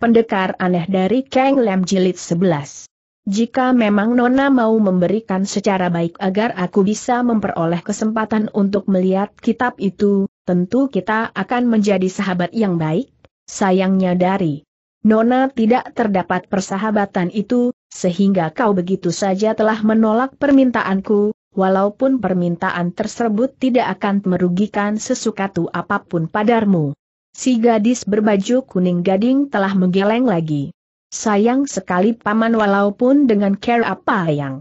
Pendekar aneh dari Kang Lem Jilid 11. Jika memang Nona mau memberikan secara baik agar aku bisa memperoleh kesempatan untuk melihat kitab itu, tentu kita akan menjadi sahabat yang baik. Sayangnya dari Nona tidak terdapat persahabatan itu, sehingga kau begitu saja telah menolak permintaanku, walaupun permintaan tersebut tidak akan merugikan sesukatu apapun padarmu. Si gadis berbaju kuning gading telah menggeleng lagi. Sayang sekali paman walaupun dengan care apa yang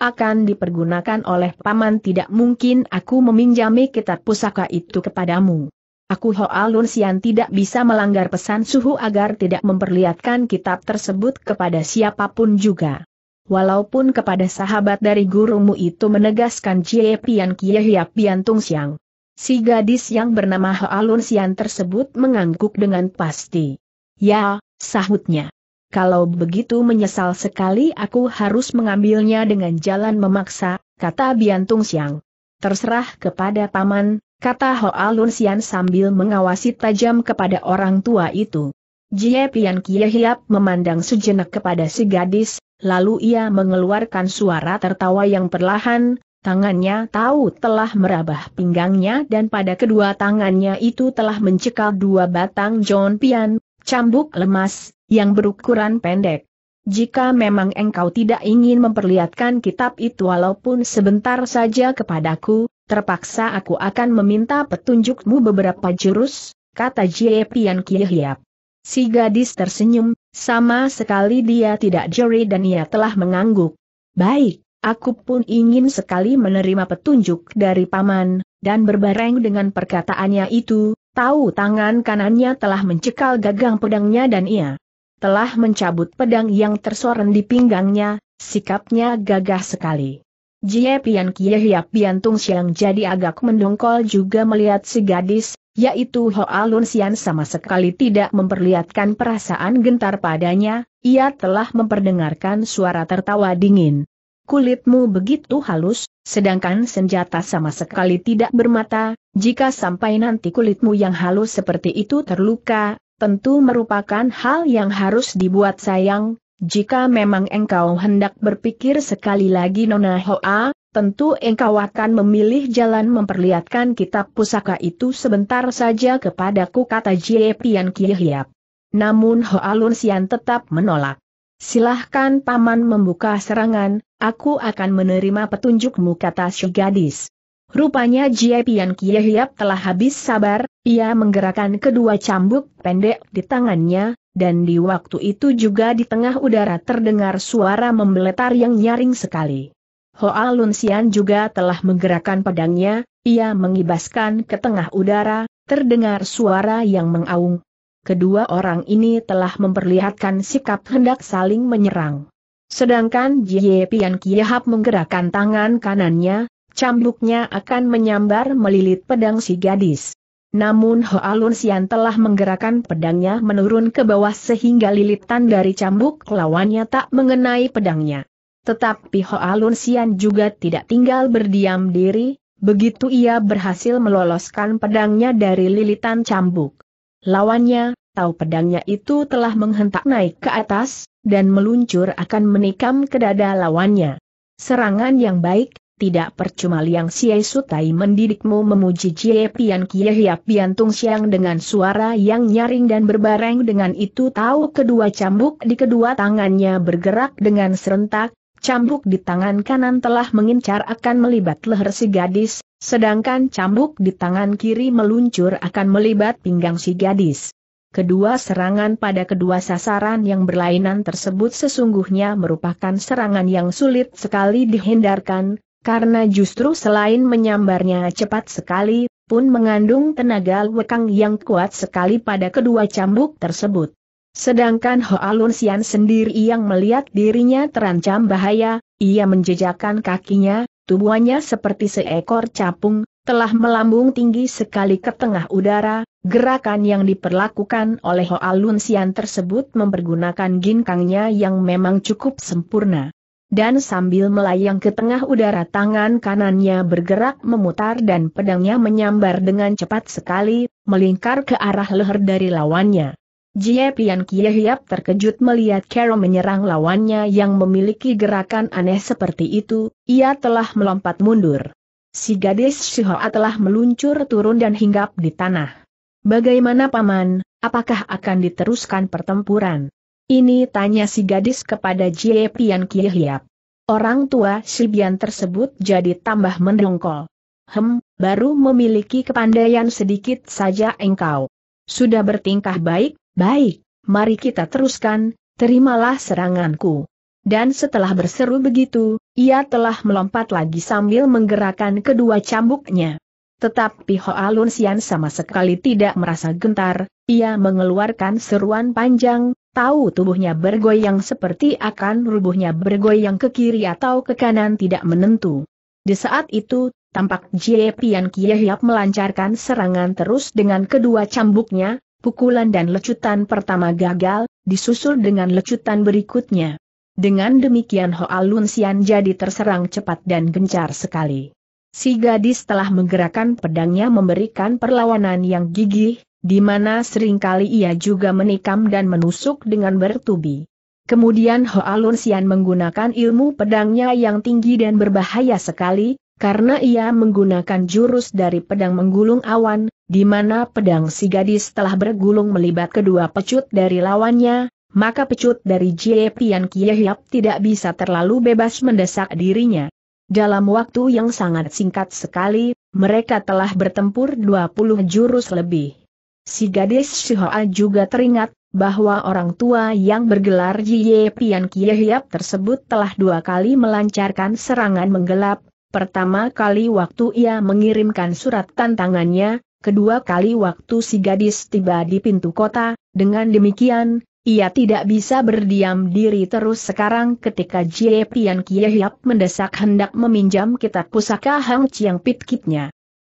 akan dipergunakan oleh paman tidak mungkin aku meminjami kitab pusaka itu kepadamu. Aku Hoalun Sian tidak bisa melanggar pesan suhu agar tidak memperlihatkan kitab tersebut kepada siapapun juga. Walaupun kepada sahabat dari gurumu itu menegaskan Jie Pian Kie Hia Pian Tung Siang. Si gadis yang bernama Hoalun Sian tersebut mengangguk dengan pasti. Ya, sahutnya. Kalau begitu menyesal sekali aku harus mengambilnya dengan jalan memaksa, kata Biantung Siang. Terserah kepada paman, kata Hoalun Sian sambil mengawasi tajam kepada orang tua itu. Jie Pian Kie Hiap memandang sejenak kepada si gadis, lalu ia mengeluarkan suara tertawa yang perlahan, Tangannya tahu telah merabah pinggangnya dan pada kedua tangannya itu telah mencekal dua batang John Pian, cambuk lemas, yang berukuran pendek. Jika memang engkau tidak ingin memperlihatkan kitab itu walaupun sebentar saja kepadaku, terpaksa aku akan meminta petunjukmu beberapa jurus, kata Jie Pian Kiehiap. Si gadis tersenyum, sama sekali dia tidak juri dan ia telah mengangguk. Baik, Aku pun ingin sekali menerima petunjuk dari paman, dan berbareng dengan perkataannya itu, tahu tangan kanannya telah mencekal gagang pedangnya dan ia telah mencabut pedang yang tersorot di pinggangnya, sikapnya gagah sekali. Jie Pian Kie Hiap tung Siang jadi agak mendongkol juga melihat si gadis, yaitu Ho Alun Sian sama sekali tidak memperlihatkan perasaan gentar padanya, ia telah memperdengarkan suara tertawa dingin kulitmu begitu halus, sedangkan senjata sama sekali tidak bermata, jika sampai nanti kulitmu yang halus seperti itu terluka, tentu merupakan hal yang harus dibuat sayang, jika memang engkau hendak berpikir sekali lagi Nona Hoa, tentu engkau akan memilih jalan memperlihatkan kitab pusaka itu sebentar saja kepadaku kata Jie Pian Kihiap. Namun Hoa Lun Sian tetap menolak. Silahkan paman membuka serangan, aku akan menerima petunjukmu kata si gadis. Rupanya Jie Pian Kie Hiap telah habis sabar, ia menggerakkan kedua cambuk pendek di tangannya, dan di waktu itu juga di tengah udara terdengar suara membeletar yang nyaring sekali. Hoa Lun Xian juga telah menggerakkan pedangnya, ia mengibaskan ke tengah udara, terdengar suara yang mengaung, kedua orang ini telah memperlihatkan sikap hendak saling menyerang. Sedangkan Jie Pian Kiehap menggerakkan tangan kanannya, cambuknya akan menyambar melilit pedang si gadis. Namun Hoa Sian telah menggerakkan pedangnya menurun ke bawah sehingga lilitan dari cambuk lawannya tak mengenai pedangnya. Tetapi Hoa Sian juga tidak tinggal berdiam diri, begitu ia berhasil meloloskan pedangnya dari lilitan cambuk. Lawannya, tahu pedangnya itu telah menghentak naik ke atas, dan meluncur akan menikam ke dada lawannya. Serangan yang baik, tidak percuma Liang Xie Sutai mendidikmu memuji Jie Pian Kie Hiap Pian Tung Siang dengan suara yang nyaring dan berbareng dengan itu tahu kedua cambuk di kedua tangannya bergerak dengan serentak, cambuk di tangan kanan telah mengincar akan melibat leher si gadis, Sedangkan cambuk di tangan kiri meluncur akan melibat pinggang si gadis. Kedua serangan pada kedua sasaran yang berlainan tersebut sesungguhnya merupakan serangan yang sulit sekali dihindarkan, karena justru selain menyambarnya cepat sekali, pun mengandung tenaga lekang yang kuat sekali pada kedua cambuk tersebut. Sedangkan Hoa Sian sendiri yang melihat dirinya terancam bahaya, ia menjejakkan kakinya, Tubuhnya seperti seekor capung, telah melambung tinggi sekali ke tengah udara, gerakan yang diperlakukan oleh Hoa Sian tersebut mempergunakan ginkangnya yang memang cukup sempurna. Dan sambil melayang ke tengah udara tangan kanannya bergerak memutar dan pedangnya menyambar dengan cepat sekali, melingkar ke arah leher dari lawannya. Jie Pian Kie Hiap terkejut melihat Carol menyerang lawannya yang memiliki gerakan aneh seperti itu, ia telah melompat mundur. Si gadis Shihoa telah meluncur turun dan hinggap di tanah. Bagaimana paman, apakah akan diteruskan pertempuran? Ini tanya si gadis kepada Jie Pian Kie Hiap. Orang tua Sibian tersebut jadi tambah mendongkol. Hem, baru memiliki kepandaian sedikit saja engkau. Sudah bertingkah baik, Baik, mari kita teruskan, terimalah seranganku. Dan setelah berseru begitu, ia telah melompat lagi sambil menggerakkan kedua cambuknya. Tetapi Hoa Xian sama sekali tidak merasa gentar, ia mengeluarkan seruan panjang, tahu tubuhnya bergoyang seperti akan rubuhnya bergoyang ke kiri atau ke kanan tidak menentu. Di saat itu, tampak Jie Pian Kie Hiap melancarkan serangan terus dengan kedua cambuknya, pukulan dan lecutan pertama gagal, disusul dengan lecutan berikutnya. Dengan demikian Hoa Lun Sian jadi terserang cepat dan gencar sekali. Si gadis telah menggerakkan pedangnya memberikan perlawanan yang gigih, di mana seringkali ia juga menikam dan menusuk dengan bertubi. Kemudian Hoa Lun Sian menggunakan ilmu pedangnya yang tinggi dan berbahaya sekali, karena ia menggunakan jurus dari pedang menggulung awan, di mana pedang si gadis telah bergulung melibat kedua pecut dari lawannya, maka pecut dari Jie Pian Kie Hiap tidak bisa terlalu bebas mendesak dirinya. Dalam waktu yang sangat singkat sekali, mereka telah bertempur 20 jurus lebih. Si gadis Shihoa juga teringat, bahwa orang tua yang bergelar Jie Pian Kie Hiap tersebut telah dua kali melancarkan serangan menggelap, Pertama kali waktu ia mengirimkan surat tantangannya, Kedua kali waktu si gadis tiba di pintu kota, dengan demikian, ia tidak bisa berdiam diri terus sekarang ketika Jie Pian Kie mendesak hendak meminjam kitab pusaka Hang Chiang Pit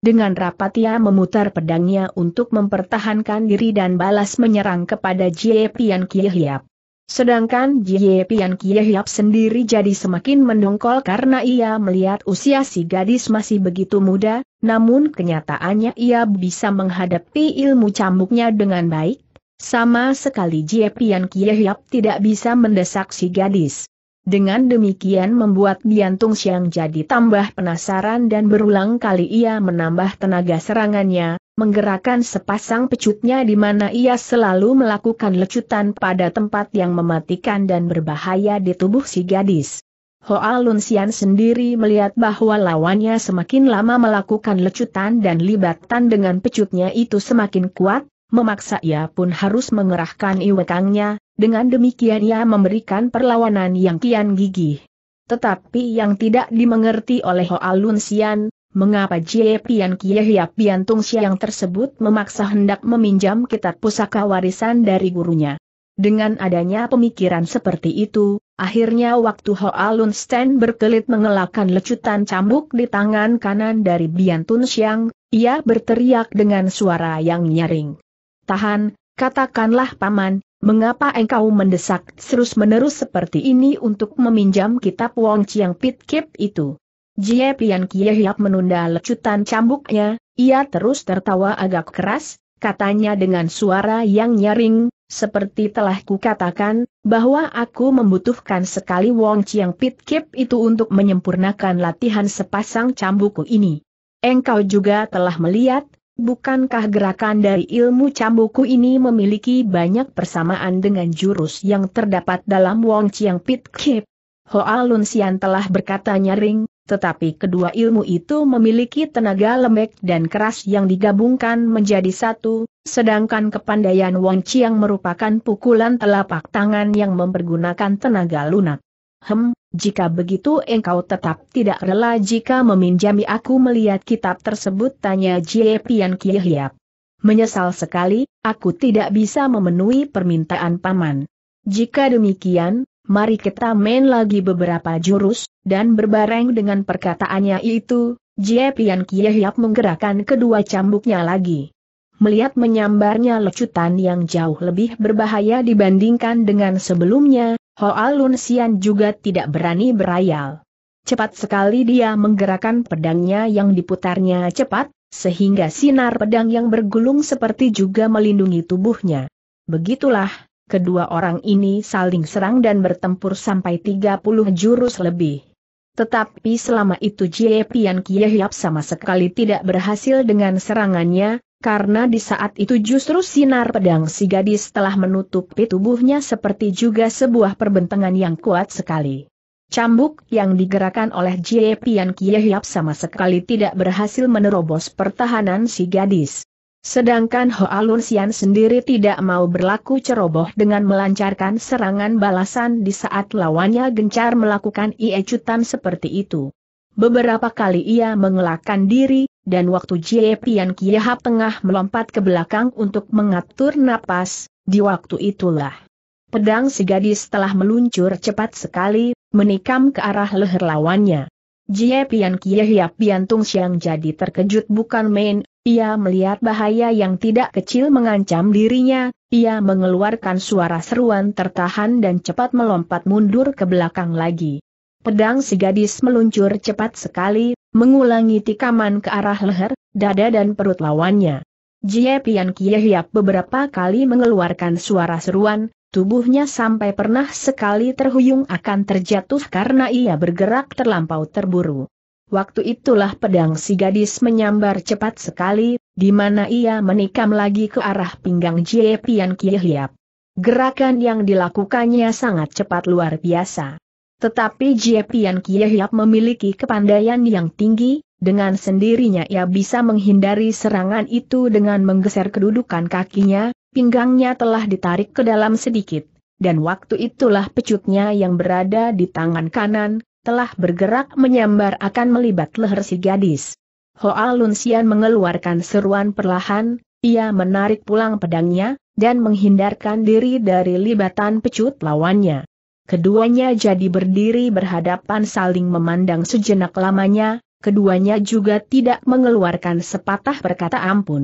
Dengan rapat ia memutar pedangnya untuk mempertahankan diri dan balas menyerang kepada Jie Pian Kie Sedangkan Jie Pian Kie Hiap sendiri jadi semakin mendongkol karena ia melihat usia si gadis masih begitu muda, namun kenyataannya ia bisa menghadapi ilmu cambuknya dengan baik, sama sekali Jie Pian Kie Hiap tidak bisa mendesak si gadis. Dengan demikian membuat Biantung Siang jadi tambah penasaran dan berulang kali ia menambah tenaga serangannya, menggerakkan sepasang pecutnya di mana ia selalu melakukan lecutan pada tempat yang mematikan dan berbahaya di tubuh si gadis. Hoa Xian sendiri melihat bahwa lawannya semakin lama melakukan lecutan dan libatan dengan pecutnya itu semakin kuat, memaksa ia pun harus mengerahkan iwekangnya, dengan demikian ia memberikan perlawanan yang kian gigih. Tetapi yang tidak dimengerti oleh Hoa Xian mengapa Jie Pian Kie Hiap Pian Tung Siang tersebut memaksa hendak meminjam kitab pusaka warisan dari gurunya. Dengan adanya pemikiran seperti itu, akhirnya waktu Ho Alun Stan berkelit mengelakkan lecutan cambuk di tangan kanan dari Bian Tun Siang, ia berteriak dengan suara yang nyaring. Tahan, katakanlah paman, mengapa engkau mendesak terus-menerus seperti ini untuk meminjam kitab Wong Chiang Pit Kip itu? Jie Pian Kie Hiap menunda lecutan cambuknya, ia terus tertawa agak keras, katanya dengan suara yang nyaring, seperti telah kukatakan, bahwa aku membutuhkan sekali Wong Chiang Pit Kip itu untuk menyempurnakan latihan sepasang cambukku ini. Engkau juga telah melihat, bukankah gerakan dari ilmu cambuku ini memiliki banyak persamaan dengan jurus yang terdapat dalam Wong Chiang Pit Kip? Hoa sian telah berkata nyaring, tetapi kedua ilmu itu memiliki tenaga lembek dan keras yang digabungkan menjadi satu, sedangkan kepandaian Wang Chiang merupakan pukulan telapak tangan yang mempergunakan tenaga lunak. Hem, jika begitu engkau tetap tidak rela jika meminjami aku melihat kitab tersebut tanya Jie Pian Hiap. Menyesal sekali, aku tidak bisa memenuhi permintaan paman. Jika demikian, mari kita main lagi beberapa jurus, dan berbareng dengan perkataannya itu, Jie Pian Kie Hiap menggerakkan kedua cambuknya lagi. Melihat menyambarnya lecutan yang jauh lebih berbahaya dibandingkan dengan sebelumnya, Hoa Lun Sian juga tidak berani berayal. Cepat sekali dia menggerakkan pedangnya yang diputarnya cepat, sehingga sinar pedang yang bergulung seperti juga melindungi tubuhnya. Begitulah, kedua orang ini saling serang dan bertempur sampai 30 jurus lebih. Tetapi selama itu Jie Pian Kie Hiap sama sekali tidak berhasil dengan serangannya, karena di saat itu justru sinar pedang si gadis telah menutupi tubuhnya seperti juga sebuah perbentangan yang kuat sekali. Cambuk yang digerakkan oleh Jie Pian Kie Hiap sama sekali tidak berhasil menerobos pertahanan si gadis. Sedangkan Hoalun Sian sendiri tidak mau berlaku ceroboh dengan melancarkan serangan balasan di saat lawannya gencar melakukan iecutan seperti itu. Beberapa kali ia mengelakkan diri, dan waktu Jie Pian Kieha tengah melompat ke belakang untuk mengatur napas, di waktu itulah. Pedang si gadis telah meluncur cepat sekali, menikam ke arah leher lawannya. Jie Pian Kieha Pian Siang jadi terkejut bukan main, ia melihat bahaya yang tidak kecil mengancam dirinya, ia mengeluarkan suara seruan tertahan dan cepat melompat mundur ke belakang lagi. Pedang si gadis meluncur cepat sekali, mengulangi tikaman ke arah leher, dada dan perut lawannya. Jie Pian Kiehyap beberapa kali mengeluarkan suara seruan, tubuhnya sampai pernah sekali terhuyung akan terjatuh karena ia bergerak terlampau terburu. Waktu itulah pedang si gadis menyambar cepat sekali, di mana ia menikam lagi ke arah pinggang Jie Pian Kie Gerakan yang dilakukannya sangat cepat luar biasa. Tetapi Jie Pian Kie memiliki kepandaian yang tinggi, dengan sendirinya ia bisa menghindari serangan itu dengan menggeser kedudukan kakinya, pinggangnya telah ditarik ke dalam sedikit. Dan waktu itulah pecutnya yang berada di tangan kanan, telah bergerak menyambar akan melibat leher si gadis. Hoa Xian mengeluarkan seruan perlahan, ia menarik pulang pedangnya, dan menghindarkan diri dari libatan pecut lawannya. Keduanya jadi berdiri berhadapan saling memandang sejenak lamanya, keduanya juga tidak mengeluarkan sepatah perkataan pun.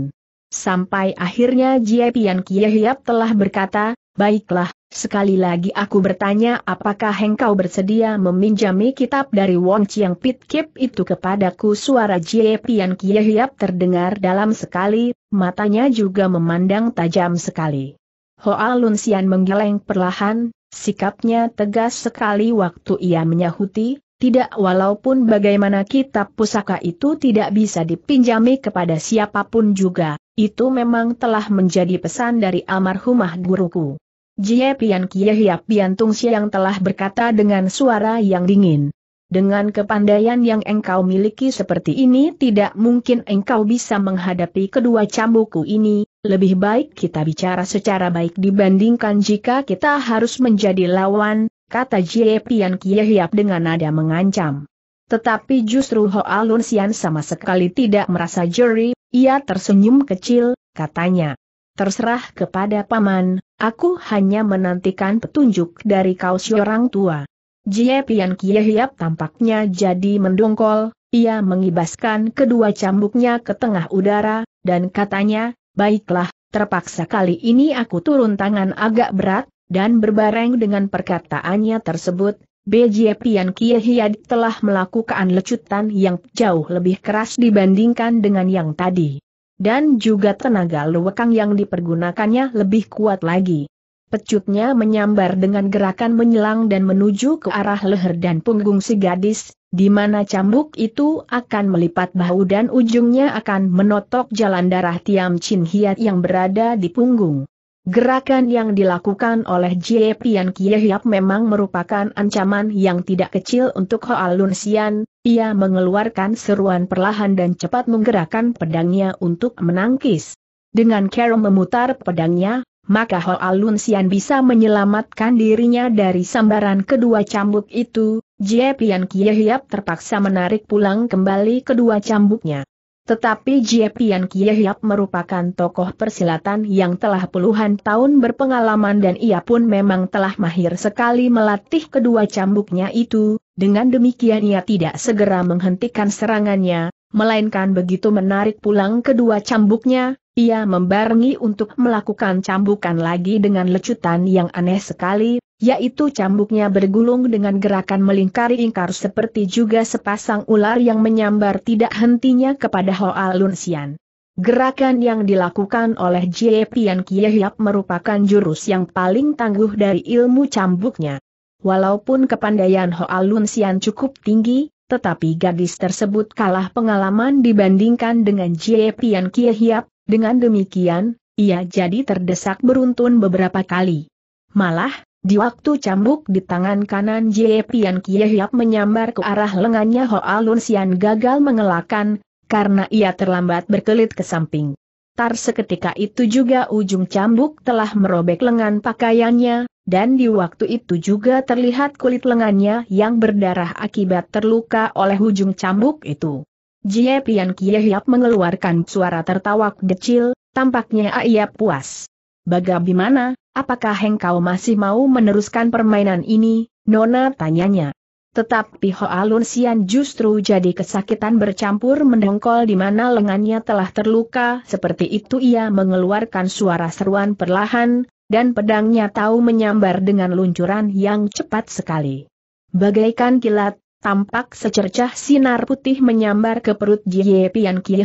Sampai akhirnya Jie Pian Kie telah berkata, Baiklah, Sekali lagi aku bertanya apakah engkau bersedia meminjami kitab dari Wong Chiang Pit Kip itu kepadaku suara Jie Pian Kie Hiap terdengar dalam sekali, matanya juga memandang tajam sekali. Hoa Lun Sian menggeleng perlahan, sikapnya tegas sekali waktu ia menyahuti, tidak walaupun bagaimana kitab pusaka itu tidak bisa dipinjami kepada siapapun juga, itu memang telah menjadi pesan dari almarhumah guruku. Jie Pian Kie Hiap Pian Tung Siang telah berkata dengan suara yang dingin. Dengan kepandaian yang engkau miliki seperti ini tidak mungkin engkau bisa menghadapi kedua cambukku ini, lebih baik kita bicara secara baik dibandingkan jika kita harus menjadi lawan, kata Jie Pian Kie Hiap dengan nada mengancam. Tetapi justru Hoa Lun Sian sama sekali tidak merasa jeri, ia tersenyum kecil, katanya. Terserah kepada paman, Aku hanya menantikan petunjuk dari kau seorang tua. Jie Pian Kie Hiap tampaknya jadi mendongkol, ia mengibaskan kedua cambuknya ke tengah udara, dan katanya, baiklah, terpaksa kali ini aku turun tangan agak berat, dan berbareng dengan perkataannya tersebut, BJ Pian Kie Hiad telah melakukan lecutan yang jauh lebih keras dibandingkan dengan yang tadi dan juga tenaga luwekang yang dipergunakannya lebih kuat lagi. Pecutnya menyambar dengan gerakan menyelang dan menuju ke arah leher dan punggung si gadis, di mana cambuk itu akan melipat bahu dan ujungnya akan menotok jalan darah Tiam Chin Hiat yang berada di punggung. Gerakan yang dilakukan oleh Jie Pian Kiehyap memang merupakan ancaman yang tidak kecil untuk Hoa Lun Xian, ia mengeluarkan seruan perlahan dan cepat menggerakkan pedangnya untuk menangkis. Dengan Carol memutar pedangnya, maka Hoa Lun Xian bisa menyelamatkan dirinya dari sambaran kedua cambuk itu, Jie Pian Kiehyap terpaksa menarik pulang kembali kedua cambuknya. Tetapi Jiepian Kiehyap merupakan tokoh persilatan yang telah puluhan tahun berpengalaman dan ia pun memang telah mahir sekali melatih kedua cambuknya itu, dengan demikian ia tidak segera menghentikan serangannya, melainkan begitu menarik pulang kedua cambuknya, ia membarengi untuk melakukan cambukan lagi dengan lecutan yang aneh sekali, yaitu cambuknya bergulung dengan gerakan melingkari-ingkar seperti juga sepasang ular yang menyambar tidak hentinya kepada Hoa Lunsian. Gerakan yang dilakukan oleh Jie Pian Kiehyap merupakan jurus yang paling tangguh dari ilmu cambuknya. Walaupun kepandaian Hoa Lunsian cukup tinggi, tetapi gadis tersebut kalah pengalaman dibandingkan dengan Jie Pian Kiehyap, dengan demikian, ia jadi terdesak beruntun beberapa kali. Malah, di waktu cambuk di tangan kanan Jie Pian Kie menyambar ke arah lengannya Hoa Lun Sian gagal mengelakkan, karena ia terlambat berkelit ke samping. Tar seketika itu juga ujung cambuk telah merobek lengan pakaiannya, dan di waktu itu juga terlihat kulit lengannya yang berdarah akibat terluka oleh ujung cambuk itu. Jie Pian Kie Hiap mengeluarkan suara tertawa kecil, tampaknya ia puas. Bagaimana, apakah engkau masih mau meneruskan permainan ini, Nona tanyanya. Tetapi Hoa Lun Sian justru jadi kesakitan bercampur mendongkol di mana lengannya telah terluka. Seperti itu ia mengeluarkan suara seruan perlahan, dan pedangnya tahu menyambar dengan luncuran yang cepat sekali. Bagaikan kilat, Tampak secercah sinar putih menyambar ke perut Jie Pian Kie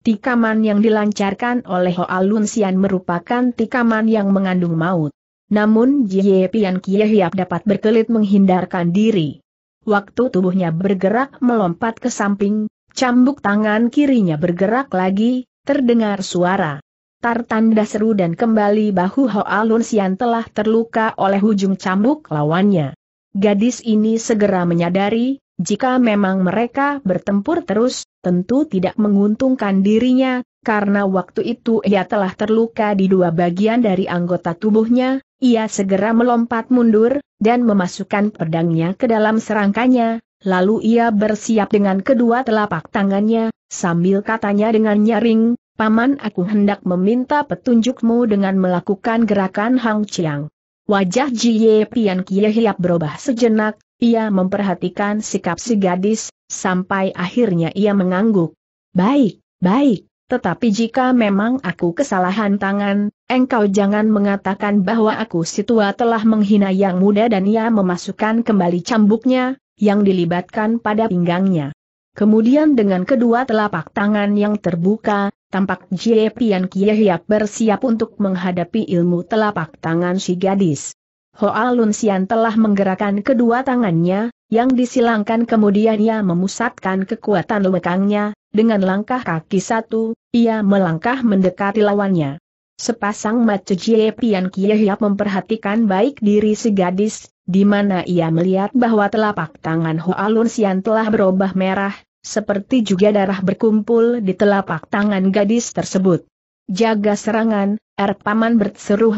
Tikaman yang dilancarkan oleh Hoa Lun Sian merupakan tikaman yang mengandung maut. Namun Jie Pian Kie dapat berkelit menghindarkan diri. Waktu tubuhnya bergerak melompat ke samping, cambuk tangan kirinya bergerak lagi, terdengar suara. Tar tanda seru dan kembali bahu Hoa Lun Sian telah terluka oleh ujung cambuk lawannya. Gadis ini segera menyadari, jika memang mereka bertempur terus, tentu tidak menguntungkan dirinya, karena waktu itu ia telah terluka di dua bagian dari anggota tubuhnya, ia segera melompat mundur, dan memasukkan pedangnya ke dalam serangkanya, lalu ia bersiap dengan kedua telapak tangannya, sambil katanya dengan nyaring, Paman aku hendak meminta petunjukmu dengan melakukan gerakan Hang Chiang. Wajah Jie Pian Kie Hiap berubah sejenak, ia memperhatikan sikap si gadis, sampai akhirnya ia mengangguk. Baik, baik, tetapi jika memang aku kesalahan tangan, engkau jangan mengatakan bahwa aku si tua telah menghina yang muda dan ia memasukkan kembali cambuknya, yang dilibatkan pada pinggangnya. Kemudian dengan kedua telapak tangan yang terbuka, tampak Jie Pian Kie Hiap bersiap untuk menghadapi ilmu telapak tangan si gadis. Hoa Lun Sian telah menggerakkan kedua tangannya, yang disilangkan kemudian ia memusatkan kekuatan lekangnya, dengan langkah kaki satu, ia melangkah mendekati lawannya. Sepasang mata Jie Pian Kie Hiap memperhatikan baik diri si gadis, di mana ia melihat bahwa telapak tangan Hoa Lun Sian telah berubah merah, seperti juga darah berkumpul di telapak tangan gadis tersebut. Jaga serangan, Er Paman berseru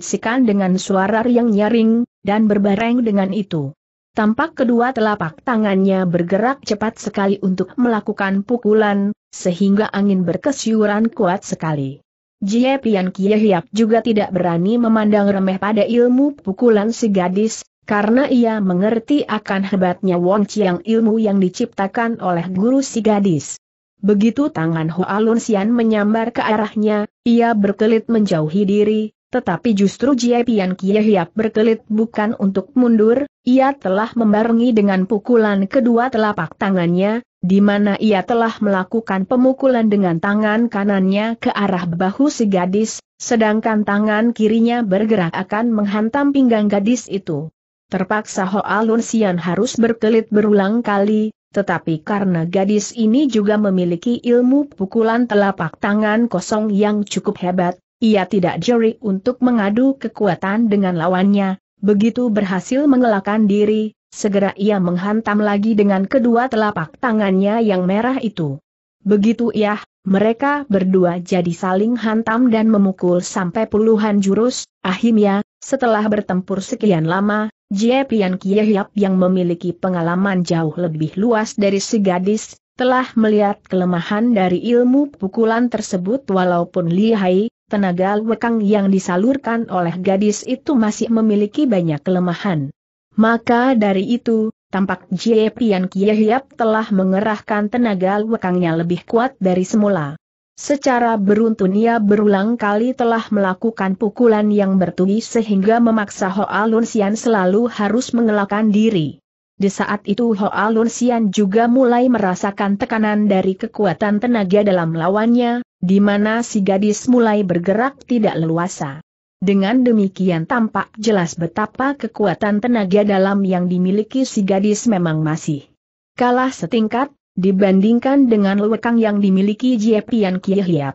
Sikan dengan suara yang nyaring, dan berbareng dengan itu. Tampak kedua telapak tangannya bergerak cepat sekali untuk melakukan pukulan, sehingga angin berkesyuran kuat sekali. Jie Pian Kie Hiap juga tidak berani memandang remeh pada ilmu pukulan si gadis, karena ia mengerti akan hebatnya Wong Chiang ilmu yang diciptakan oleh guru si gadis. Begitu tangan Hoa Lun Xian menyambar ke arahnya, ia berkelit menjauhi diri, tetapi justru Jie Pian Kie Hiap berkelit bukan untuk mundur, ia telah membarengi dengan pukulan kedua telapak tangannya, di mana ia telah melakukan pemukulan dengan tangan kanannya ke arah bahu si gadis, sedangkan tangan kirinya bergerak akan menghantam pinggang gadis itu. Terpaksa Hoa Sian harus berkelit berulang kali, tetapi karena gadis ini juga memiliki ilmu pukulan telapak tangan kosong yang cukup hebat, ia tidak jeri untuk mengadu kekuatan dengan lawannya, begitu berhasil mengelakkan diri, segera ia menghantam lagi dengan kedua telapak tangannya yang merah itu. Begitu ia, mereka berdua jadi saling hantam dan memukul sampai puluhan jurus, ahimya, setelah bertempur sekian lama, Jie Pian Kie yang memiliki pengalaman jauh lebih luas dari si gadis, telah melihat kelemahan dari ilmu pukulan tersebut walaupun lihai, tenaga lwekang yang disalurkan oleh gadis itu masih memiliki banyak kelemahan. Maka dari itu, tampak Jie Pian Kie telah mengerahkan tenaga lwekangnya lebih kuat dari semula. Secara beruntun ia berulang kali telah melakukan pukulan yang bertubi sehingga memaksa Hoa Xian selalu harus mengelakkan diri. Di saat itu Hoa Xian juga mulai merasakan tekanan dari kekuatan tenaga dalam lawannya, di mana si gadis mulai bergerak tidak leluasa. Dengan demikian tampak jelas betapa kekuatan tenaga dalam yang dimiliki si gadis memang masih kalah setingkat, dibandingkan dengan lewekang yang dimiliki Jiepian Kiehiap.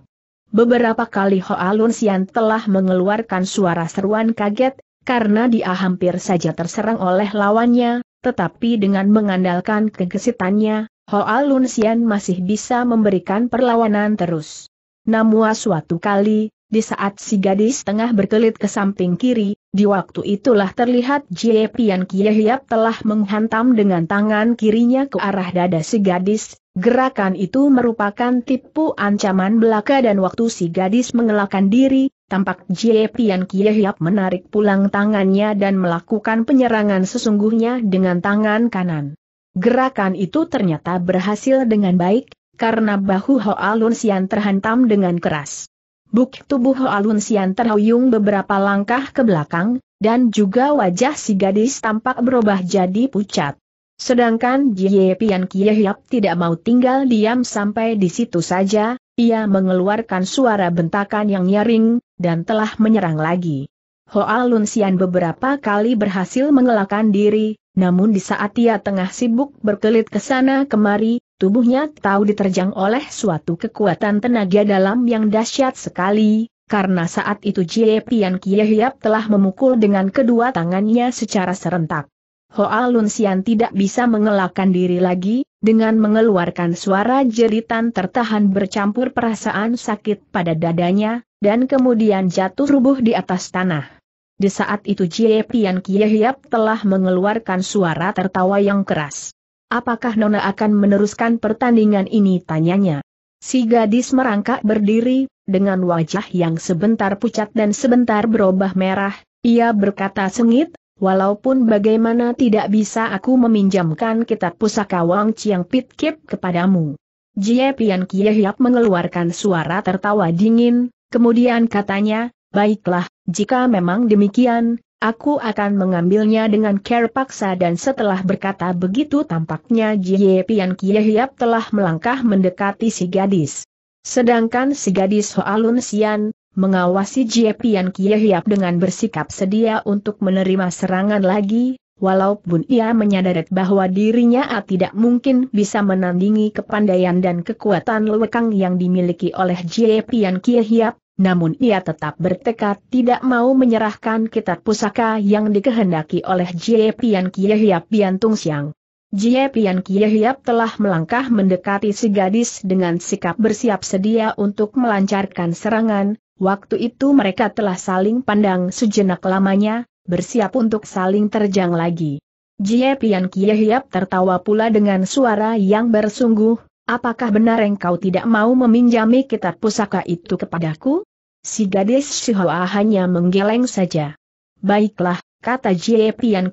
Beberapa kali Hoa Lunsian telah mengeluarkan suara seruan kaget, karena dia hampir saja terserang oleh lawannya, tetapi dengan mengandalkan kegesitannya, Hoa Lunsian masih bisa memberikan perlawanan terus. Namun suatu kali, di saat si gadis tengah berkelit ke samping kiri, di waktu itulah terlihat Jie Pian Kie Hiap telah menghantam dengan tangan kirinya ke arah dada si gadis, gerakan itu merupakan tipu ancaman belaka dan waktu si gadis mengelakkan diri, tampak Jie Pian Kie Hiap menarik pulang tangannya dan melakukan penyerangan sesungguhnya dengan tangan kanan. Gerakan itu ternyata berhasil dengan baik, karena bahu Hoa Alun Sian terhantam dengan keras. Buk tubuh Alun Sian terhuyung beberapa langkah ke belakang, dan juga wajah si gadis tampak berubah jadi pucat. Sedangkan Jie Pian Kiehyap tidak mau tinggal diam sampai di situ saja, ia mengeluarkan suara bentakan yang nyaring, dan telah menyerang lagi. Hoa Lun Sian beberapa kali berhasil mengelakkan diri, namun di saat ia tengah sibuk berkelit ke sana kemari, Tubuhnya tahu diterjang oleh suatu kekuatan tenaga dalam yang dahsyat sekali, karena saat itu Jie Pian Kie telah memukul dengan kedua tangannya secara serentak. Hoa Lun Sian tidak bisa mengelakkan diri lagi, dengan mengeluarkan suara jeritan tertahan bercampur perasaan sakit pada dadanya, dan kemudian jatuh rubuh di atas tanah. Di saat itu Jie Pian Kie telah mengeluarkan suara tertawa yang keras. Apakah Nona akan meneruskan pertandingan ini? Tanyanya. Si gadis merangkak berdiri, dengan wajah yang sebentar pucat dan sebentar berubah merah, ia berkata sengit, walaupun bagaimana tidak bisa aku meminjamkan kitab pusaka Wang Chiang Pit Kip kepadamu. Jie Pian Kie Hiap mengeluarkan suara tertawa dingin, kemudian katanya, baiklah, jika memang demikian, Aku akan mengambilnya dengan care paksa dan setelah berkata begitu tampaknya Jie Pian Kie Hiap telah melangkah mendekati si gadis. Sedangkan si gadis Hoalun Sian, mengawasi Jie Pian Kie Hiap dengan bersikap sedia untuk menerima serangan lagi, walaupun ia menyadari bahwa dirinya tidak mungkin bisa menandingi kepandaian dan kekuatan lewekang yang dimiliki oleh Jie Pian Kie Hiap, namun ia tetap bertekad tidak mau menyerahkan kitab pusaka yang dikehendaki oleh Jie Pian Hiap Pian Tung Siang. Jie Pian Hiap telah melangkah mendekati si gadis dengan sikap bersiap sedia untuk melancarkan serangan, waktu itu mereka telah saling pandang sejenak lamanya, bersiap untuk saling terjang lagi. Jie Pian Hiap tertawa pula dengan suara yang bersungguh, apakah benar engkau tidak mau meminjami kitab pusaka itu kepadaku? si gadis Shihoa hanya menggeleng saja. Baiklah, kata Jie Pian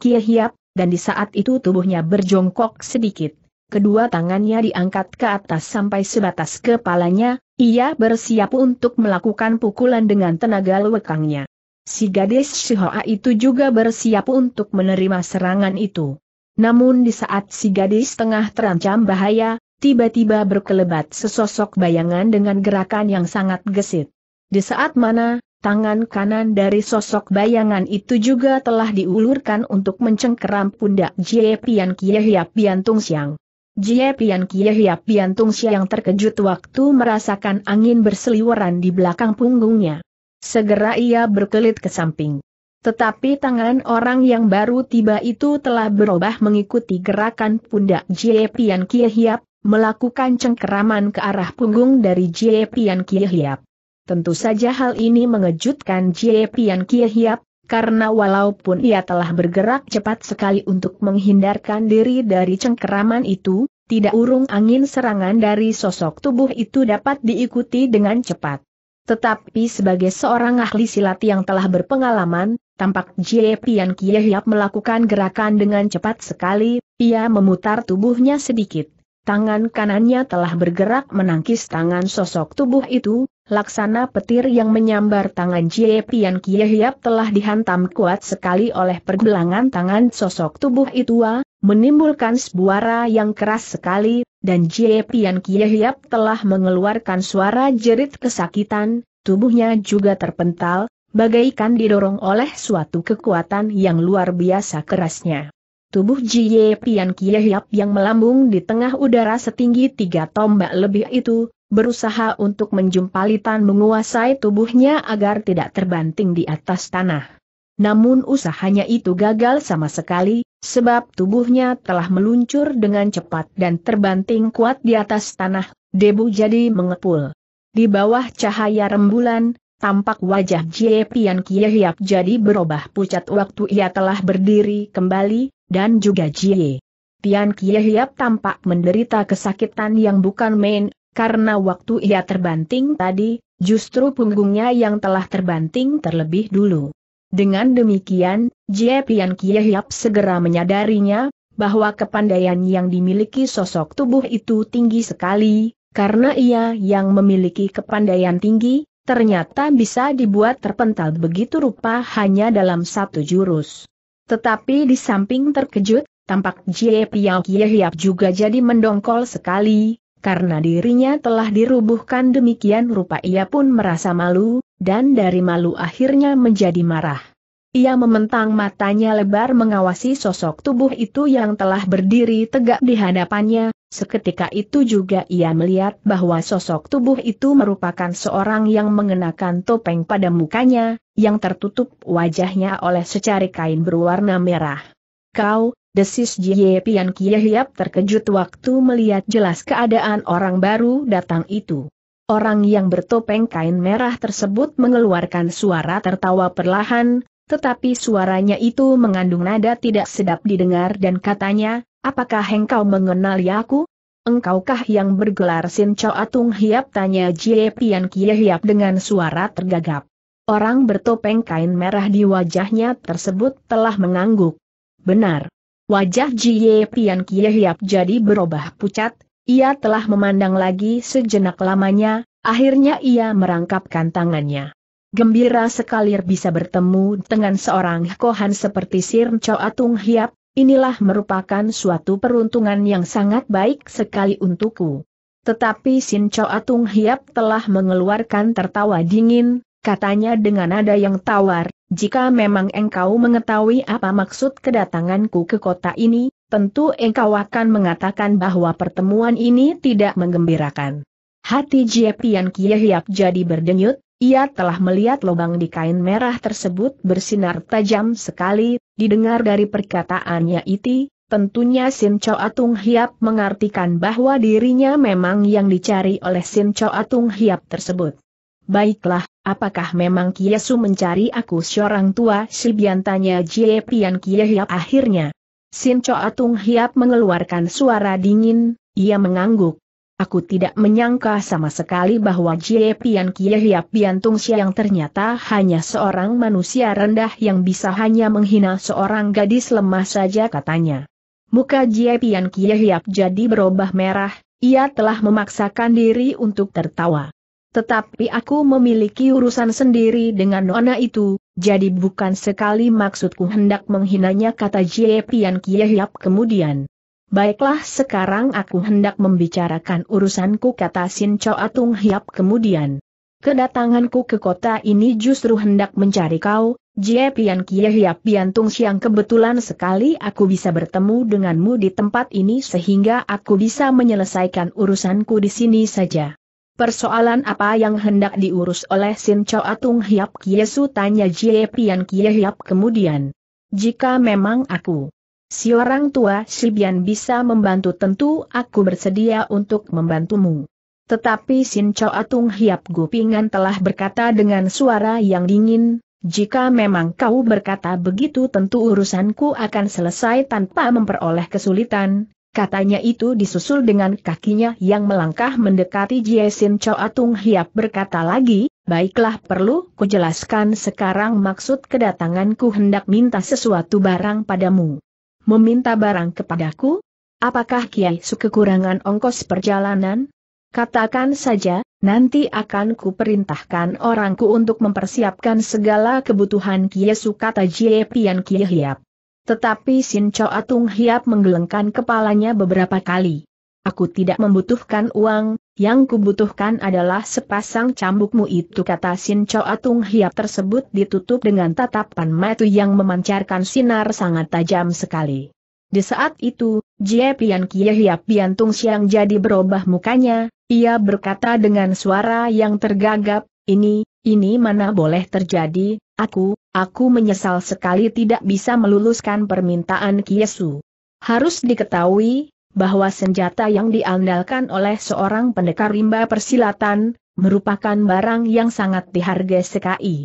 dan di saat itu tubuhnya berjongkok sedikit. Kedua tangannya diangkat ke atas sampai sebatas kepalanya, ia bersiap untuk melakukan pukulan dengan tenaga lekangnya. Si gadis Shihoa itu juga bersiap untuk menerima serangan itu. Namun di saat si gadis tengah terancam bahaya, tiba-tiba berkelebat sesosok bayangan dengan gerakan yang sangat gesit. Di saat mana, tangan kanan dari sosok bayangan itu juga telah diulurkan untuk mencengkeram pundak Jie Pian Kie Hiap Tung Siang. Jie Pian Kie Hiap Tung Siang terkejut waktu merasakan angin berseliweran di belakang punggungnya. Segera ia berkelit ke samping. Tetapi tangan orang yang baru tiba itu telah berubah mengikuti gerakan pundak Jie Pian Kie Hiap, melakukan cengkeraman ke arah punggung dari Jie Pian Kie Hiap. Tentu saja hal ini mengejutkan Jie Pian Kie karena walaupun ia telah bergerak cepat sekali untuk menghindarkan diri dari cengkeraman itu, tidak urung angin serangan dari sosok tubuh itu dapat diikuti dengan cepat. Tetapi sebagai seorang ahli silat yang telah berpengalaman, tampak Jie Pian Kie Hiap melakukan gerakan dengan cepat sekali, ia memutar tubuhnya sedikit. Tangan kanannya telah bergerak menangkis tangan sosok tubuh itu, laksana petir yang menyambar tangan Jie Pian Kie Hiap telah dihantam kuat sekali oleh pergelangan tangan sosok tubuh itu, menimbulkan suara yang keras sekali, dan Jie Pian Kie Hiap telah mengeluarkan suara jerit kesakitan, tubuhnya juga terpental, bagaikan didorong oleh suatu kekuatan yang luar biasa kerasnya. Tubuh Jie Pian Kie yang melambung di tengah udara setinggi tiga tombak lebih itu, berusaha untuk menjumpalitan menguasai tubuhnya agar tidak terbanting di atas tanah. Namun usahanya itu gagal sama sekali, sebab tubuhnya telah meluncur dengan cepat dan terbanting kuat di atas tanah, debu jadi mengepul. Di bawah cahaya rembulan, tampak wajah Jie Pian Kie jadi berubah pucat waktu ia telah berdiri kembali, dan juga Jie. Pian Kie tampak menderita kesakitan yang bukan main, karena waktu ia terbanting tadi, justru punggungnya yang telah terbanting terlebih dulu. Dengan demikian, Jie Pian Kiehyap segera menyadarinya, bahwa kepandaian yang dimiliki sosok tubuh itu tinggi sekali, karena ia yang memiliki kepandaian tinggi, ternyata bisa dibuat terpental begitu rupa hanya dalam satu jurus. Tetapi di samping terkejut, tampak Jie Pian Kiehyap juga jadi mendongkol sekali, karena dirinya telah dirubuhkan demikian rupa ia pun merasa malu, dan dari malu akhirnya menjadi marah. Ia mementang matanya lebar mengawasi sosok tubuh itu yang telah berdiri tegak di hadapannya, seketika itu juga ia melihat bahwa sosok tubuh itu merupakan seorang yang mengenakan topeng pada mukanya, yang tertutup wajahnya oleh secari kain berwarna merah. Kau, desis Jie Pian Kie Hiap terkejut waktu melihat jelas keadaan orang baru datang itu. Orang yang bertopeng kain merah tersebut mengeluarkan suara tertawa perlahan, tetapi suaranya itu mengandung nada tidak sedap didengar dan katanya, apakah engkau mengenali aku? Engkaukah yang bergelar Sin Chow Atung Hiap tanya Jie Pian Kie Hiap dengan suara tergagap. Orang bertopeng kain merah di wajahnya tersebut telah mengangguk benar. Wajah Jie Pian Kie Hiap jadi berubah pucat, ia telah memandang lagi sejenak lamanya, akhirnya ia merangkapkan tangannya. Gembira sekali bisa bertemu dengan seorang kohan seperti Sir Cho Atung Hiap, inilah merupakan suatu peruntungan yang sangat baik sekali untukku. Tetapi Sin Cho Atung Hiap telah mengeluarkan tertawa dingin, katanya dengan nada yang tawar, jika memang engkau mengetahui apa maksud kedatanganku ke kota ini, tentu engkau akan mengatakan bahwa pertemuan ini tidak menggembirakan. Hati Jepian Kiyahiap jadi berdenyut, ia telah melihat lubang di kain merah tersebut bersinar tajam sekali, didengar dari perkataannya itu, Tentunya Sin Chow Atung Hiap mengartikan bahwa dirinya memang yang dicari oleh Sin Chow Atung Hiap tersebut. Baiklah, apakah memang Kiesu mencari aku seorang tua? Sibian tanya Jie Pian Kie Hiap akhirnya. Sin Cho Atung Hiap mengeluarkan suara dingin, ia mengangguk. Aku tidak menyangka sama sekali bahwa Jie Pian Kie Hiap Biantung Siang ternyata hanya seorang manusia rendah yang bisa hanya menghina seorang gadis lemah saja katanya. Muka Jie Pian Kie Hiap jadi berubah merah, ia telah memaksakan diri untuk tertawa. Tetapi aku memiliki urusan sendiri dengan nona itu, jadi bukan sekali maksudku hendak menghinanya kata Jie Pian Kiehyap kemudian. Baiklah sekarang aku hendak membicarakan urusanku kata Sin Cho Atung Hiap kemudian. Kedatanganku ke kota ini justru hendak mencari kau, Jie Pian Kiehyap Tung Siang kebetulan sekali aku bisa bertemu denganmu di tempat ini sehingga aku bisa menyelesaikan urusanku di sini saja. Persoalan apa yang hendak diurus oleh Sin Chow Atung Hiap Kiesu tanya Jie Pian Kie Hiap kemudian. Jika memang aku, si orang tua Sibian bisa membantu tentu aku bersedia untuk membantumu. Tetapi Sin Chow Atung Hiap Gupingan telah berkata dengan suara yang dingin, jika memang kau berkata begitu tentu urusanku akan selesai tanpa memperoleh kesulitan, Katanya itu disusul dengan kakinya yang melangkah mendekati Sin Choa Tung Hiap berkata lagi, Baiklah perlu kujelaskan sekarang maksud kedatanganku hendak minta sesuatu barang padamu. Meminta barang kepadaku? Apakah Kiai Su kekurangan ongkos perjalanan? Katakan saja, nanti akan kuperintahkan orangku untuk mempersiapkan segala kebutuhan Kiai Su kata Jie Pian Kiai Hiap. Tetapi Sin Choa Tung Hiap menggelengkan kepalanya beberapa kali. Aku tidak membutuhkan uang, yang kubutuhkan adalah sepasang cambukmu itu kata Sin Choa Tung Hiap tersebut ditutup dengan tatapan mata yang memancarkan sinar sangat tajam sekali. Di saat itu, Jie Pian Kie Hiap Pian Tung Siang jadi berubah mukanya, ia berkata dengan suara yang tergagap, ini, ini mana boleh terjadi, aku, Aku menyesal sekali tidak bisa meluluskan permintaan Kiesu. Harus diketahui, bahwa senjata yang diandalkan oleh seorang pendekar rimba persilatan, merupakan barang yang sangat dihargai sekali.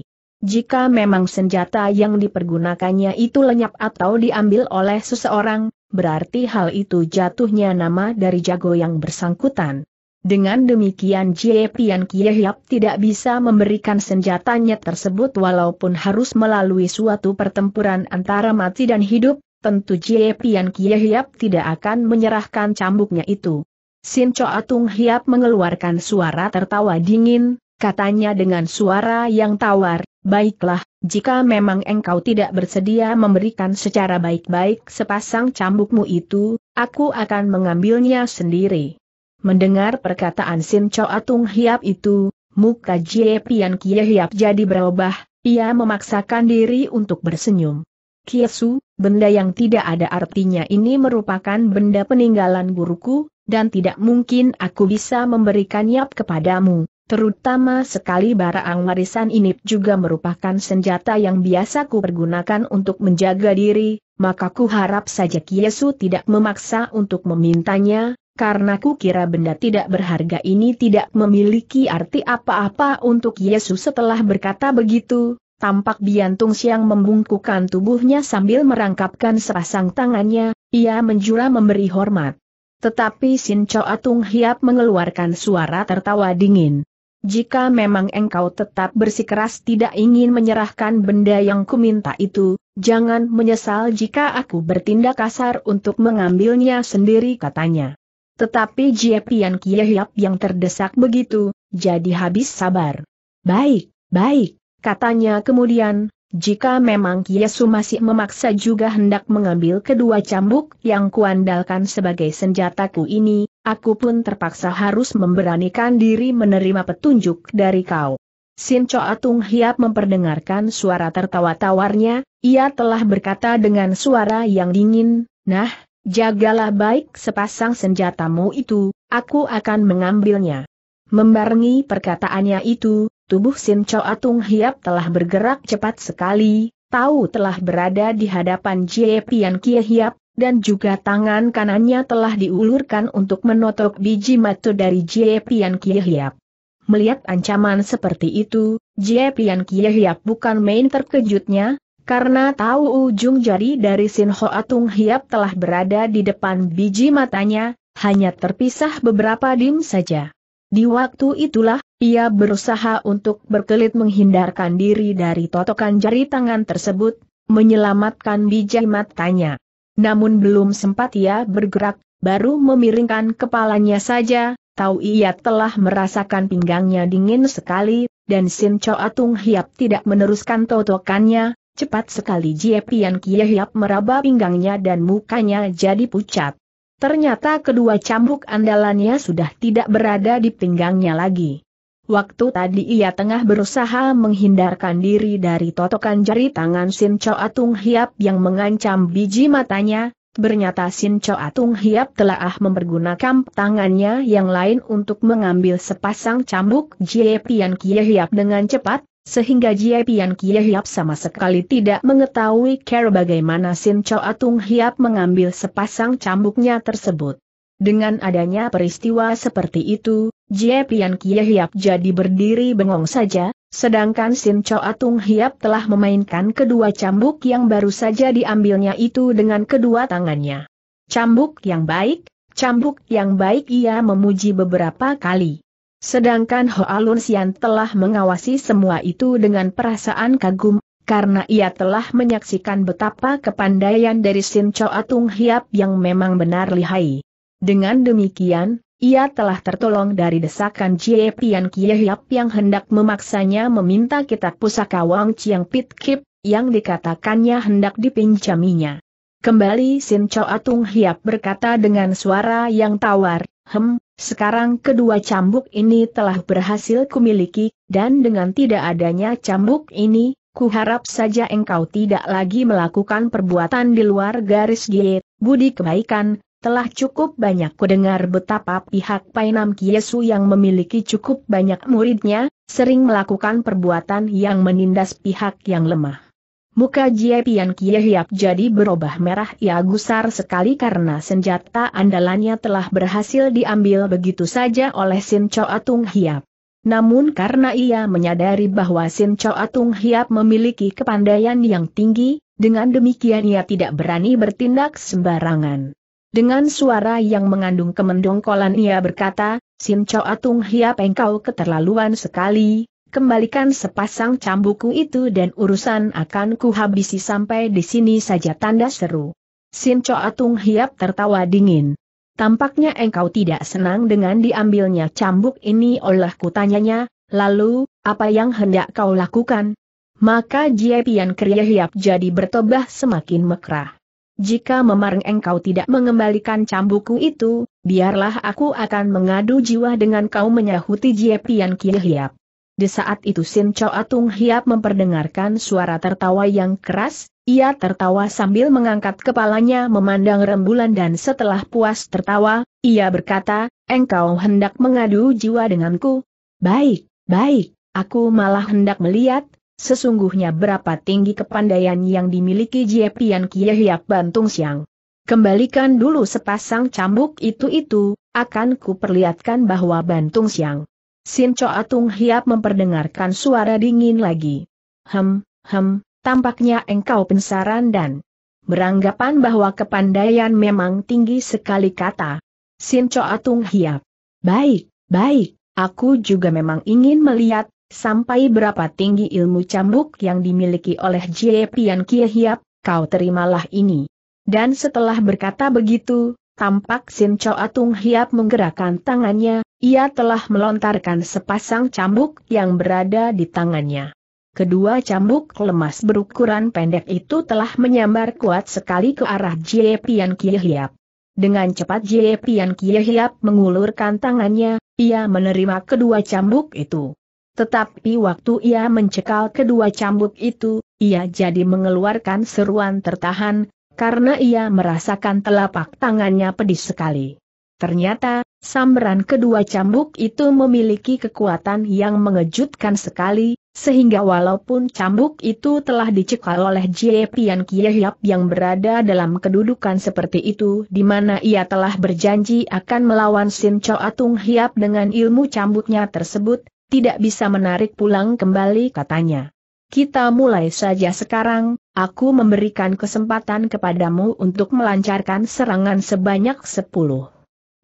Jika memang senjata yang dipergunakannya itu lenyap atau diambil oleh seseorang, berarti hal itu jatuhnya nama dari jago yang bersangkutan. Dengan demikian Jie Pian Kie tidak bisa memberikan senjatanya tersebut walaupun harus melalui suatu pertempuran antara mati dan hidup, tentu Jie Pian Kie tidak akan menyerahkan cambuknya itu. Sin Cho Atung Hiap mengeluarkan suara tertawa dingin, katanya dengan suara yang tawar, baiklah, jika memang engkau tidak bersedia memberikan secara baik-baik sepasang cambukmu itu, aku akan mengambilnya sendiri. Mendengar perkataan Sin Cho Atung Hiap itu, muka Jie Pian Kie Hiap jadi berubah, ia memaksakan diri untuk bersenyum. Kiesu, benda yang tidak ada artinya ini merupakan benda peninggalan guruku, dan tidak mungkin aku bisa memberikan memberikannya kepadamu, terutama sekali barang warisan ini juga merupakan senjata yang biasa ku pergunakan untuk menjaga diri, maka ku harap saja Kiesu tidak memaksa untuk memintanya, karena kukira benda tidak berharga ini tidak memiliki arti apa-apa untuk Yesus setelah berkata begitu, Tampak Biantung Siang membungkukan tubuhnya sambil merangkapkan sepasang tangannya, ia menjura memberi hormat. Tetapi Sin Cho Atung Hiap mengeluarkan suara tertawa dingin. Jika memang engkau tetap bersikeras tidak ingin menyerahkan benda yang kuminta itu, jangan menyesal jika aku bertindak kasar untuk mengambilnya sendiri katanya. Tetapi Jiepian Kiehyap yang terdesak begitu, jadi habis sabar. Baik, baik, katanya kemudian, jika memang Kiesu masih memaksa juga hendak mengambil kedua cambuk yang kuandalkan sebagai senjataku ini, aku pun terpaksa harus memberanikan diri menerima petunjuk dari kau. Sin Choa Atung Hiap memperdengarkan suara tertawa tawarnya, ia telah berkata dengan suara yang dingin, Nah, Jagalah baik sepasang senjatamu itu, aku akan mengambilnya. Membarengi perkataannya itu, tubuh Sin Choa Tung Hiap telah bergerak cepat sekali, tahu telah berada di hadapan Jie Pian Kie Hiap, dan juga tangan kanannya telah diulurkan untuk menotok biji mata dari Jie Pian Kie Hiap. Melihat ancaman seperti itu, Jie Pian Kie Hiap bukan main terkejutnya, karena tahu ujung jari dari Sin Hoa Tung Hiap telah berada di depan biji matanya, hanya terpisah beberapa dim saja. Di waktu itulah, ia berusaha untuk berkelit menghindarkan diri dari totokan jari tangan tersebut, menyelamatkan biji matanya. Namun belum sempat ia bergerak, baru memiringkan kepalanya saja, tahu ia telah merasakan pinggangnya dingin sekali, dan Sin Choa Tung Hiap tidak meneruskan totokannya, Cepat sekali Jie Pian meraba pinggangnya dan mukanya jadi pucat. Ternyata kedua cambuk andalannya sudah tidak berada di pinggangnya lagi. Waktu tadi ia tengah berusaha menghindarkan diri dari totokan jari tangan Sin Cho Atung Hiap yang mengancam biji matanya, ternyata Sin Cho Atung Hiap telah mempergunakan tangannya yang lain untuk mengambil sepasang cambuk Jie Pian Kie dengan cepat, sehingga Jie Pian Kie Hiap sama sekali tidak mengetahui cara bagaimana Sin Cho Atung Hiap mengambil sepasang cambuknya tersebut. Dengan adanya peristiwa seperti itu, Jie Pian Kie Hiap jadi berdiri bengong saja, sedangkan Sin Cho Atung Hiap telah memainkan kedua cambuk yang baru saja diambilnya itu dengan kedua tangannya. Cambuk yang baik, cambuk yang baik ia memuji beberapa kali. Sedangkan Hoalun Sian telah mengawasi semua itu dengan perasaan kagum, karena ia telah menyaksikan betapa kepandaian dari Sin Choa Atung Hiap yang memang benar lihai. Dengan demikian, ia telah tertolong dari desakan Jie Pian Kie Hiap yang hendak memaksanya meminta kitab pusaka Wang Chiang Pit Kip, yang dikatakannya hendak dipinjaminya. Kembali Sin Choa Atung Hiap berkata dengan suara yang tawar, Hem, sekarang kedua cambuk ini telah berhasil kumiliki, dan dengan tidak adanya cambuk ini, kuharap saja engkau tidak lagi melakukan perbuatan di luar garis diet, budi kebaikan, telah cukup banyak kudengar betapa pihak Painam Kiesu yang memiliki cukup banyak muridnya, sering melakukan perbuatan yang menindas pihak yang lemah. Muka Jie Pian Kie Hiap jadi berubah merah ia gusar sekali karena senjata andalannya telah berhasil diambil begitu saja oleh Sin Cho Atung Hiap. Namun karena ia menyadari bahwa Sin Cho Atung Hiap memiliki kepandaian yang tinggi, dengan demikian ia tidak berani bertindak sembarangan. Dengan suara yang mengandung kemendongkolan ia berkata, Sin Cho Atung Hiap engkau keterlaluan sekali, Kembalikan sepasang cambukku itu dan urusan akan kuhabisi sampai di sini saja tanda seru. Sin Cho Atung Hiap tertawa dingin. Tampaknya engkau tidak senang dengan diambilnya cambuk ini oleh kutanyanya, lalu, apa yang hendak kau lakukan? Maka Jie Pian Kriya Hiap jadi bertobah semakin mekrah. Jika memarang engkau tidak mengembalikan cambukku itu, biarlah aku akan mengadu jiwa dengan kau menyahuti Jie Pian Kriya Hiap. Di saat itu Sin Chow Atung Hiap memperdengarkan suara tertawa yang keras, ia tertawa sambil mengangkat kepalanya memandang rembulan dan setelah puas tertawa, ia berkata, engkau hendak mengadu jiwa denganku? Baik, baik, aku malah hendak melihat, sesungguhnya berapa tinggi kepandaian yang dimiliki Pian Kie Hiap Bantung Siang. Kembalikan dulu sepasang cambuk itu-itu, akan kuperlihatkan bahwa Bantung Siang Sin Choa Tung Hiap memperdengarkan suara dingin lagi. Hem, hem, tampaknya engkau pensaran dan beranggapan bahwa kepandaian memang tinggi sekali kata. Sin Choa Tung Hiap. Baik, baik, aku juga memang ingin melihat, sampai berapa tinggi ilmu cambuk yang dimiliki oleh Jie Pian Kie Hiap, kau terimalah ini. Dan setelah berkata begitu, tampak Sin Choa Tung Hiap menggerakkan tangannya, ia telah melontarkan sepasang cambuk yang berada di tangannya. Kedua cambuk lemas berukuran pendek itu telah menyambar kuat sekali ke arah Jie Pian Kie Dengan cepat Jie Pian Kie mengulurkan tangannya, ia menerima kedua cambuk itu. Tetapi waktu ia mencekal kedua cambuk itu, ia jadi mengeluarkan seruan tertahan, karena ia merasakan telapak tangannya pedih sekali. Ternyata, sambaran kedua cambuk itu memiliki kekuatan yang mengejutkan sekali, sehingga walaupun cambuk itu telah dicekal oleh Jie Pian Kiehyap yang berada dalam kedudukan seperti itu di mana ia telah berjanji akan melawan Sin Cho Atung Hiap dengan ilmu cambuknya tersebut, tidak bisa menarik pulang kembali katanya. Kita mulai saja sekarang, aku memberikan kesempatan kepadamu untuk melancarkan serangan sebanyak sepuluh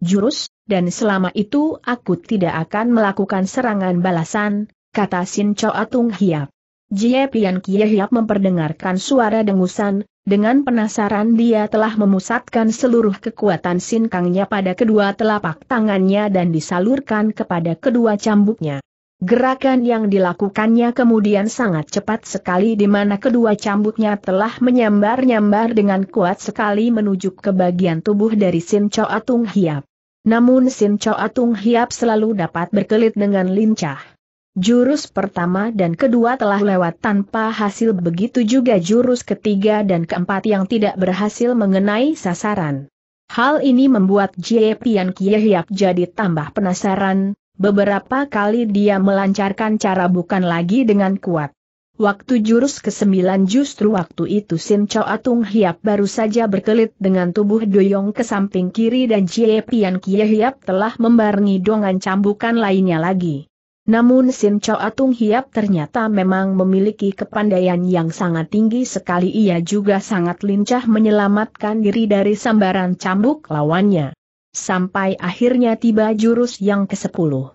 jurus, dan selama itu aku tidak akan melakukan serangan balasan, kata Sin Choa Atung Hiap. Jie Pian Kie Hiap memperdengarkan suara dengusan, dengan penasaran dia telah memusatkan seluruh kekuatan sin Kangnya pada kedua telapak tangannya dan disalurkan kepada kedua cambuknya. Gerakan yang dilakukannya kemudian sangat cepat sekali di mana kedua cambuknya telah menyambar-nyambar dengan kuat sekali menuju ke bagian tubuh dari Sin Cho Atung Hiap. Namun Sin Cho Atung Hiap selalu dapat berkelit dengan lincah. Jurus pertama dan kedua telah lewat tanpa hasil begitu juga jurus ketiga dan keempat yang tidak berhasil mengenai sasaran. Hal ini membuat Jie Pian Kie Hiap jadi tambah penasaran, Beberapa kali dia melancarkan cara bukan lagi dengan kuat. Waktu jurus ke-9 justru waktu itu Sin Chow Atung Hiap baru saja berkelit dengan tubuh Doyong ke samping kiri dan Jie Pian Kie Hiap telah membarengi dongan cambukan lainnya lagi. Namun Sin Chow Atung Hiap ternyata memang memiliki kepandaian yang sangat tinggi sekali ia juga sangat lincah menyelamatkan diri dari sambaran cambuk lawannya sampai akhirnya tiba jurus yang ke-10.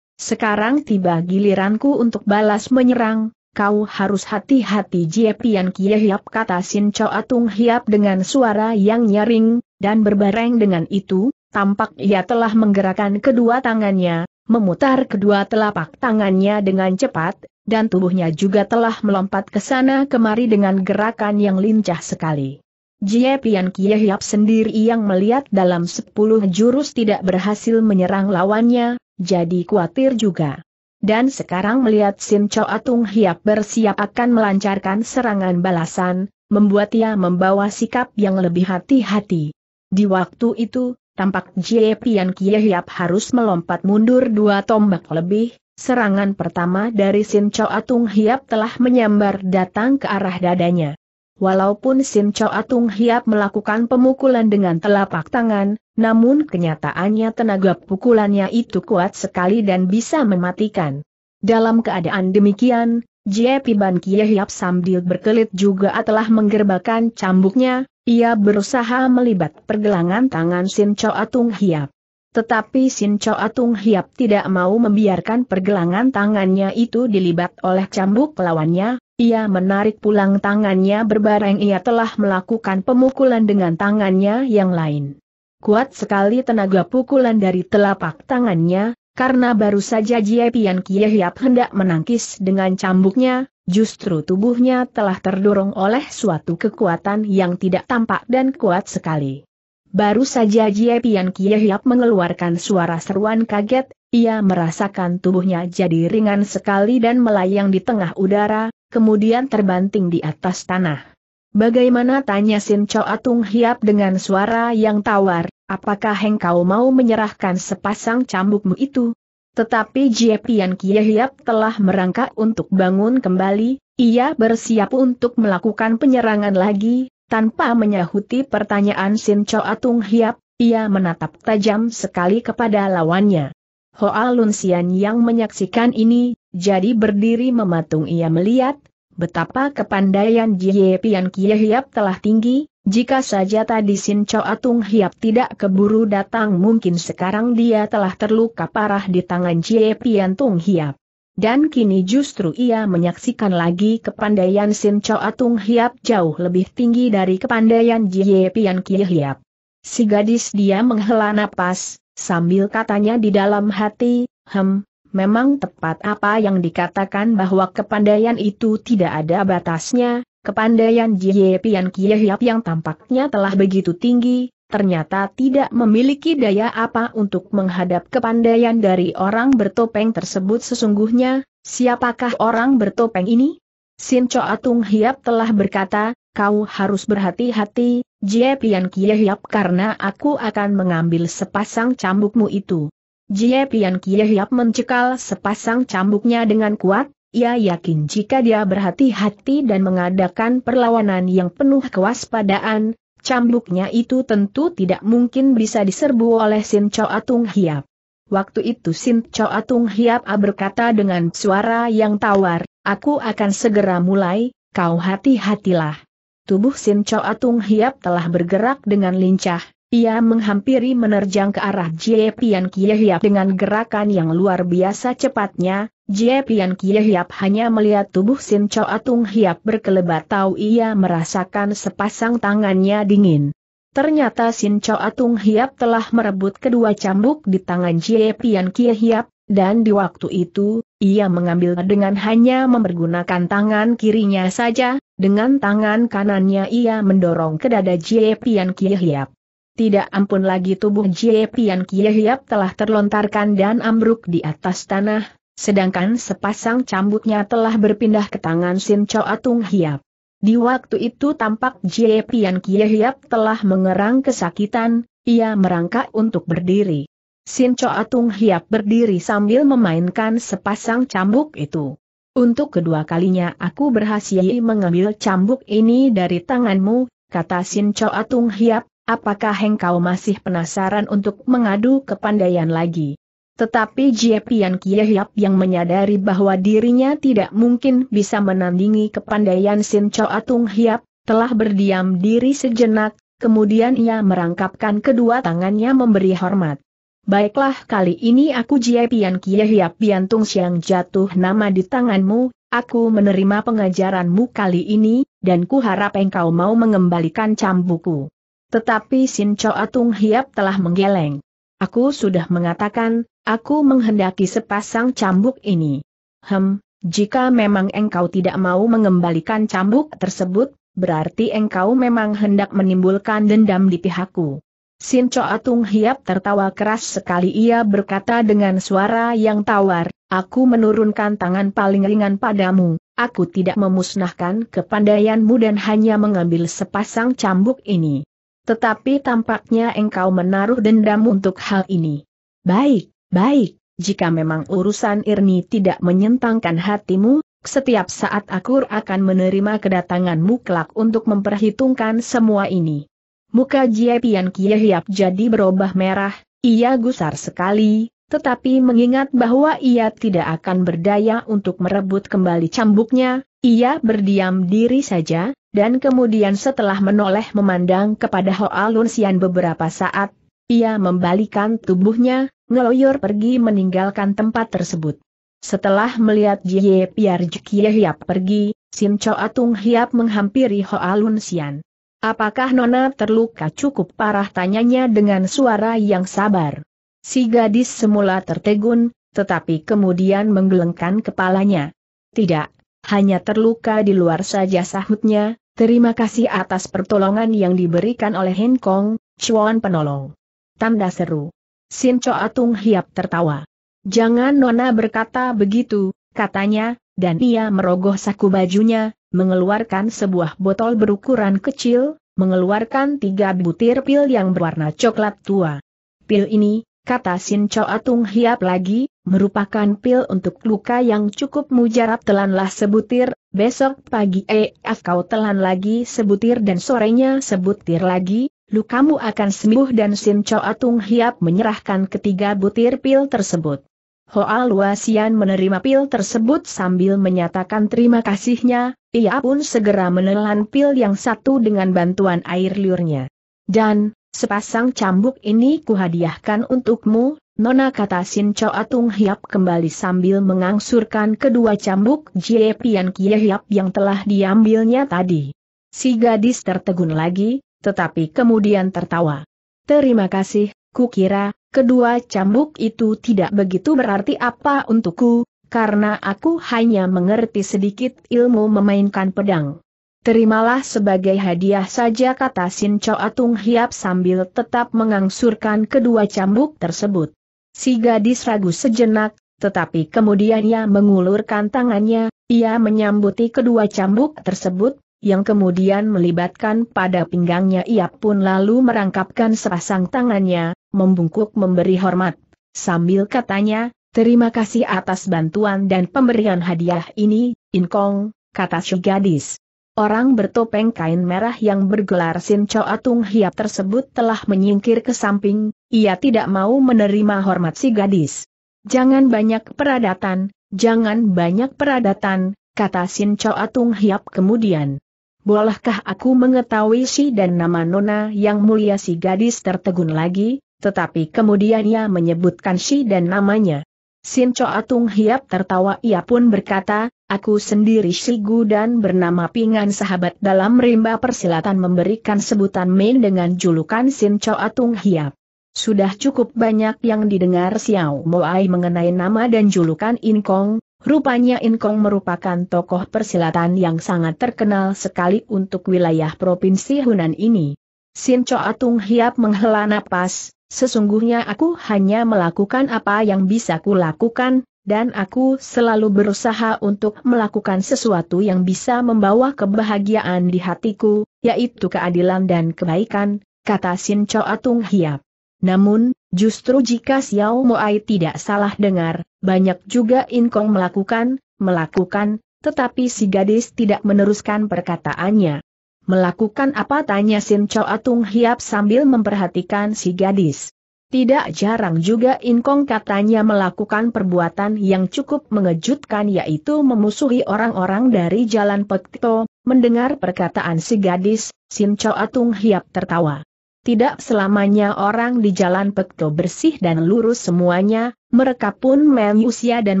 Sekarang tiba giliranku untuk balas menyerang, kau harus hati-hati Jiepian Hiap kata Sin Choa Tung Hiap dengan suara yang nyaring, dan berbareng dengan itu, tampak ia telah menggerakkan kedua tangannya, memutar kedua telapak tangannya dengan cepat, dan tubuhnya juga telah melompat ke sana kemari dengan gerakan yang lincah sekali. Jie Pian Kie Hiap sendiri yang melihat dalam sepuluh jurus tidak berhasil menyerang lawannya, jadi khawatir juga. Dan sekarang melihat Sim Cho Atung Hiap bersiap akan melancarkan serangan balasan, membuat ia membawa sikap yang lebih hati-hati. Di waktu itu, tampak Jie Pian Kie Hiap harus melompat mundur dua tombak lebih, serangan pertama dari Sim Cho Atung Hiap telah menyambar datang ke arah dadanya. Walaupun Sim Chow Atung Hiap melakukan pemukulan dengan telapak tangan, namun kenyataannya tenaga pukulannya itu kuat sekali dan bisa mematikan. Dalam keadaan demikian, Jie Piban Kie Hiap sambil berkelit juga telah menggerbakan cambuknya, ia berusaha melibat pergelangan tangan Sim Chow Atung Hiap. Tetapi Sin Chow Atung Hiap tidak mau membiarkan pergelangan tangannya itu dilibat oleh cambuk lawannya, ia menarik pulang tangannya berbareng ia telah melakukan pemukulan dengan tangannya yang lain. Kuat sekali tenaga pukulan dari telapak tangannya, karena baru saja Jie Pian Kie hendak menangkis dengan cambuknya, justru tubuhnya telah terdorong oleh suatu kekuatan yang tidak tampak dan kuat sekali. Baru saja Jie Pian Kie mengeluarkan suara seruan kaget, ia merasakan tubuhnya jadi ringan sekali dan melayang di tengah udara, kemudian terbanting di atas tanah. Bagaimana tanya Sin Cho Atung Hiap dengan suara yang tawar, apakah engkau mau menyerahkan sepasang cambukmu itu? Tetapi Jie Pian Kie Hiap telah merangkak untuk bangun kembali, ia bersiap untuk melakukan penyerangan lagi, tanpa menyahuti pertanyaan Sin Cho Atung Hiap, ia menatap tajam sekali kepada lawannya. Hoa Xian yang menyaksikan ini, jadi berdiri mematung ia melihat, betapa kepandaian Jie Pian Kie Hiap telah tinggi, jika saja tadi Sin Cho Atung Hiap tidak keburu datang mungkin sekarang dia telah terluka parah di tangan Jie Pian Tung Hiap. Dan kini justru ia menyaksikan lagi kepandaian Sin Cho Atung Hiap jauh lebih tinggi dari kepandaian Jie Pian Kie Hiap. Si gadis dia menghela napas, sambil katanya di dalam hati, hem, Memang tepat apa yang dikatakan bahwa kepandaian itu tidak ada batasnya, kepandaian Jie Pian Kie Hiap yang tampaknya telah begitu tinggi, ternyata tidak memiliki daya apa untuk menghadap kepandaian dari orang bertopeng tersebut sesungguhnya, siapakah orang bertopeng ini? Sin Cho Atung Hiap telah berkata, kau harus berhati-hati, Jie Pian Kie Hiap karena aku akan mengambil sepasang cambukmu itu. Jie Pian Kie Hiap mencekal sepasang cambuknya dengan kuat, ia yakin jika dia berhati-hati dan mengadakan perlawanan yang penuh kewaspadaan, cambuknya itu tentu tidak mungkin bisa diserbu oleh Sin Cho Atung Hiap. Waktu itu Sin Cho Atung Hiap berkata dengan suara yang tawar, aku akan segera mulai, kau hati-hatilah. Tubuh Sin Cho Atung Hiap telah bergerak dengan lincah, ia menghampiri menerjang ke arah Jie Pian Kiehiap dengan gerakan yang luar biasa cepatnya, Jie Pian Kiehiap hanya melihat tubuh Sin Chow Atung Hiap berkelebat tahu ia merasakan sepasang tangannya dingin. Ternyata Sin Chow Atung Hiap telah merebut kedua cambuk di tangan Jie Pian Kiehiap, dan di waktu itu, ia mengambil dengan hanya mempergunakan tangan kirinya saja, dengan tangan kanannya ia mendorong ke dada Jie Pian Kiehiap. Tidak ampun lagi tubuh Jie Pian Kie telah terlontarkan dan ambruk di atas tanah, sedangkan sepasang cambuknya telah berpindah ke tangan Sin Cho Atung Hiap. Di waktu itu tampak Jie Pian Kie telah mengerang kesakitan, ia merangkak untuk berdiri. Sin Cho Atung Hiap berdiri sambil memainkan sepasang cambuk itu. Untuk kedua kalinya aku berhasil mengambil cambuk ini dari tanganmu, kata Sin Cho Atung Hiap, apakah engkau masih penasaran untuk mengadu kepandaian lagi? Tetapi Jie Pian Kiehyap yang menyadari bahwa dirinya tidak mungkin bisa menandingi kepandaian Sin Cho Atung Hiap, telah berdiam diri sejenak, kemudian ia merangkapkan kedua tangannya memberi hormat. Baiklah kali ini aku Jie Pian Kiehyap Biantung Siang jatuh nama di tanganmu, aku menerima pengajaranmu kali ini, dan ku harap engkau mau mengembalikan cambuku. Tetapi Sin Cho Atung Hiap telah menggeleng. Aku sudah mengatakan, aku menghendaki sepasang cambuk ini. Hem, jika memang engkau tidak mau mengembalikan cambuk tersebut, berarti engkau memang hendak menimbulkan dendam di pihakku. Sin Cho Atung Hiap tertawa keras sekali ia berkata dengan suara yang tawar, aku menurunkan tangan paling ringan padamu, aku tidak memusnahkan kepandaianmu dan hanya mengambil sepasang cambuk ini. Tetapi tampaknya engkau menaruh dendam untuk hal ini. Baik, baik, jika memang urusan Irni tidak menyentangkan hatimu, setiap saat aku akan menerima kedatanganmu kelak untuk memperhitungkan semua ini. Muka Jiepian Kiehiap jadi berubah merah, ia gusar sekali, tetapi mengingat bahwa ia tidak akan berdaya untuk merebut kembali cambuknya, ia berdiam diri saja, dan kemudian setelah menoleh memandang kepada Hoa Sian beberapa saat, ia membalikan tubuhnya, ngeloyor pergi meninggalkan tempat tersebut. Setelah melihat Jie Piar Jukie Hiap pergi, Sim Cho Atung Hiap menghampiri Hoa Sian. Apakah Nona terluka cukup parah tanyanya dengan suara yang sabar? Si gadis semula tertegun, tetapi kemudian menggelengkan kepalanya. Tidak, hanya terluka di luar saja sahutnya, terima kasih atas pertolongan yang diberikan oleh Kong, Chuan penolong. Tanda seru. Sin Cho Atung Hiap tertawa. Jangan Nona berkata begitu, katanya, dan ia merogoh saku bajunya, mengeluarkan sebuah botol berukuran kecil, mengeluarkan tiga butir pil yang berwarna coklat tua. Pil ini, kata Sin Cho Atung Hiap lagi, merupakan pil untuk luka yang cukup mujarab telanlah sebutir, besok pagi EF eh, ah, kau telan lagi sebutir dan sorenya sebutir lagi, lukamu akan sembuh dan Sin Cho Atung Hiap menyerahkan ketiga butir pil tersebut. Hoa Luasian menerima pil tersebut sambil menyatakan terima kasihnya, ia pun segera menelan pil yang satu dengan bantuan air liurnya. Dan, Sepasang cambuk ini kuhadiahkan untukmu, Nona kata Sin Cho Atung Hiap kembali sambil mengangsurkan kedua cambuk Jie Pian Kie Hiap yang telah diambilnya tadi. Si gadis tertegun lagi, tetapi kemudian tertawa. Terima kasih, kukira, kedua cambuk itu tidak begitu berarti apa untukku, karena aku hanya mengerti sedikit ilmu memainkan pedang. Terimalah sebagai hadiah saja kata Sin Cho Atung Hiap sambil tetap mengangsurkan kedua cambuk tersebut. Si gadis ragu sejenak, tetapi kemudian ia mengulurkan tangannya, ia menyambuti kedua cambuk tersebut, yang kemudian melibatkan pada pinggangnya ia pun lalu merangkapkan sepasang tangannya, membungkuk memberi hormat. Sambil katanya, terima kasih atas bantuan dan pemberian hadiah ini, Inkong, kata si gadis. Orang bertopeng kain merah yang bergelar Sin Cho Atung Hiap tersebut telah menyingkir ke samping, ia tidak mau menerima hormat si gadis. Jangan banyak peradatan, jangan banyak peradatan, kata Sin Cho Atung Hiap kemudian. Bolehkah aku mengetahui si dan nama Nona yang mulia si gadis tertegun lagi, tetapi kemudian ia menyebutkan si dan namanya. Sin Choa Tung Hiap tertawa ia pun berkata, aku sendiri Sigu dan bernama Pingan sahabat dalam rimba persilatan memberikan sebutan Main dengan julukan Sin Choa Tung Hiap. Sudah cukup banyak yang didengar Xiao Moai mengenai nama dan julukan Inkong, Rupanya Inkong merupakan tokoh persilatan yang sangat terkenal sekali untuk wilayah Provinsi Hunan ini. Sin Choa Tung Hiap menghela napas, Sesungguhnya aku hanya melakukan apa yang bisa kulakukan, dan aku selalu berusaha untuk melakukan sesuatu yang bisa membawa kebahagiaan di hatiku, yaitu keadilan dan kebaikan, kata Sin Cho Atung Hiap. Namun, justru jika Xiao Moai tidak salah dengar, banyak juga Inkong melakukan, melakukan, tetapi si gadis tidak meneruskan perkataannya. Melakukan apa tanya Sin Chow Atung Hiap sambil memperhatikan si gadis. Tidak jarang juga Inkong katanya melakukan perbuatan yang cukup mengejutkan yaitu memusuhi orang-orang dari Jalan Pekto, mendengar perkataan si gadis, Sin Chow Atung Hiap tertawa. Tidak selamanya orang di Jalan Pekto bersih dan lurus semuanya, mereka pun manusia dan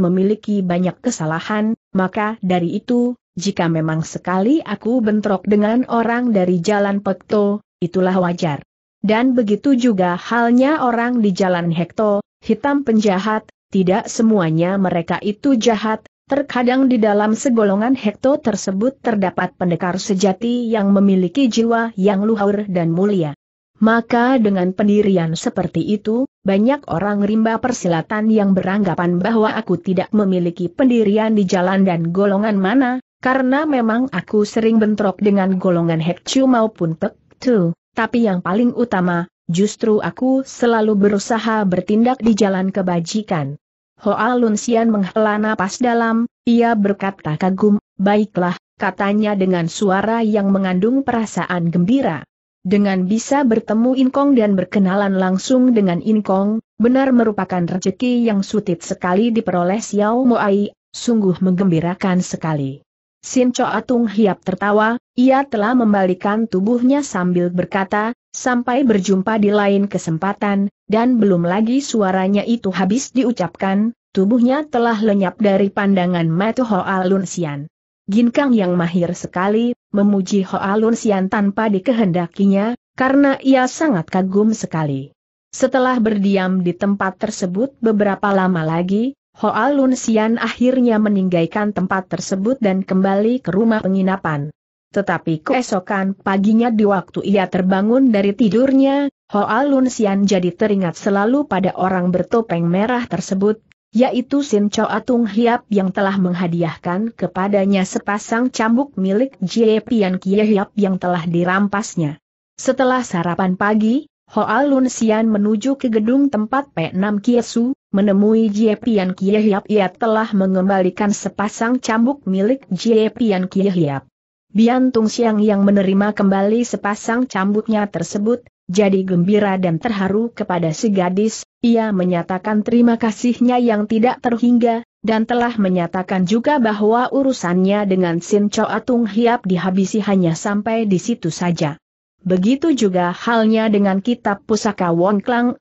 memiliki banyak kesalahan, maka dari itu, jika memang sekali aku bentrok dengan orang dari Jalan Pekto, itulah wajar. Dan begitu juga halnya orang di Jalan Hekto, hitam penjahat, tidak semuanya mereka itu jahat, terkadang di dalam segolongan Hekto tersebut terdapat pendekar sejati yang memiliki jiwa yang luhur dan mulia. Maka dengan pendirian seperti itu, banyak orang rimba persilatan yang beranggapan bahwa aku tidak memiliki pendirian di jalan dan golongan mana, karena memang aku sering bentrok dengan golongan Hekcu maupun Pek Tu, tapi yang paling utama, justru aku selalu berusaha bertindak di jalan kebajikan. Hoa Lunsian menghela napas dalam, ia berkata kagum, baiklah, katanya dengan suara yang mengandung perasaan gembira. Dengan bisa bertemu Inkong dan berkenalan langsung dengan Inkong, benar merupakan rezeki yang sulit sekali diperoleh Xiao Moai, sungguh menggembirakan sekali. Sin Choa Tung Hiap tertawa, ia telah membalikan tubuhnya sambil berkata, sampai berjumpa di lain kesempatan, dan belum lagi suaranya itu habis diucapkan, tubuhnya telah lenyap dari pandangan mata Hoa Lun Sian. Ginkang yang mahir sekali, memuji Hoa Lun Sian tanpa dikehendakinya, karena ia sangat kagum sekali. Setelah berdiam di tempat tersebut beberapa lama lagi, Hoa Lun Sian akhirnya meninggalkan tempat tersebut dan kembali ke rumah penginapan. Tetapi keesokan paginya di waktu ia terbangun dari tidurnya, Hoa Lun Sian jadi teringat selalu pada orang bertopeng merah tersebut, yaitu Sin Cho Atung Hiap yang telah menghadiahkan kepadanya sepasang cambuk milik Jie Pian Kie Hiap yang telah dirampasnya. Setelah sarapan pagi, Hoa Lun Sian menuju ke gedung tempat P6 Kiesu, menemui Jie Pian Kie Hiap ia telah mengembalikan sepasang cambuk milik Jie Pian Kie Hiap. Bian Tung Xiang yang menerima kembali sepasang cambuknya tersebut, jadi gembira dan terharu kepada si gadis, ia menyatakan terima kasihnya yang tidak terhingga, dan telah menyatakan juga bahwa urusannya dengan Sin Choa Tung Hiap dihabisi hanya sampai di situ saja. Begitu juga halnya dengan kitab pusaka Wong Klang,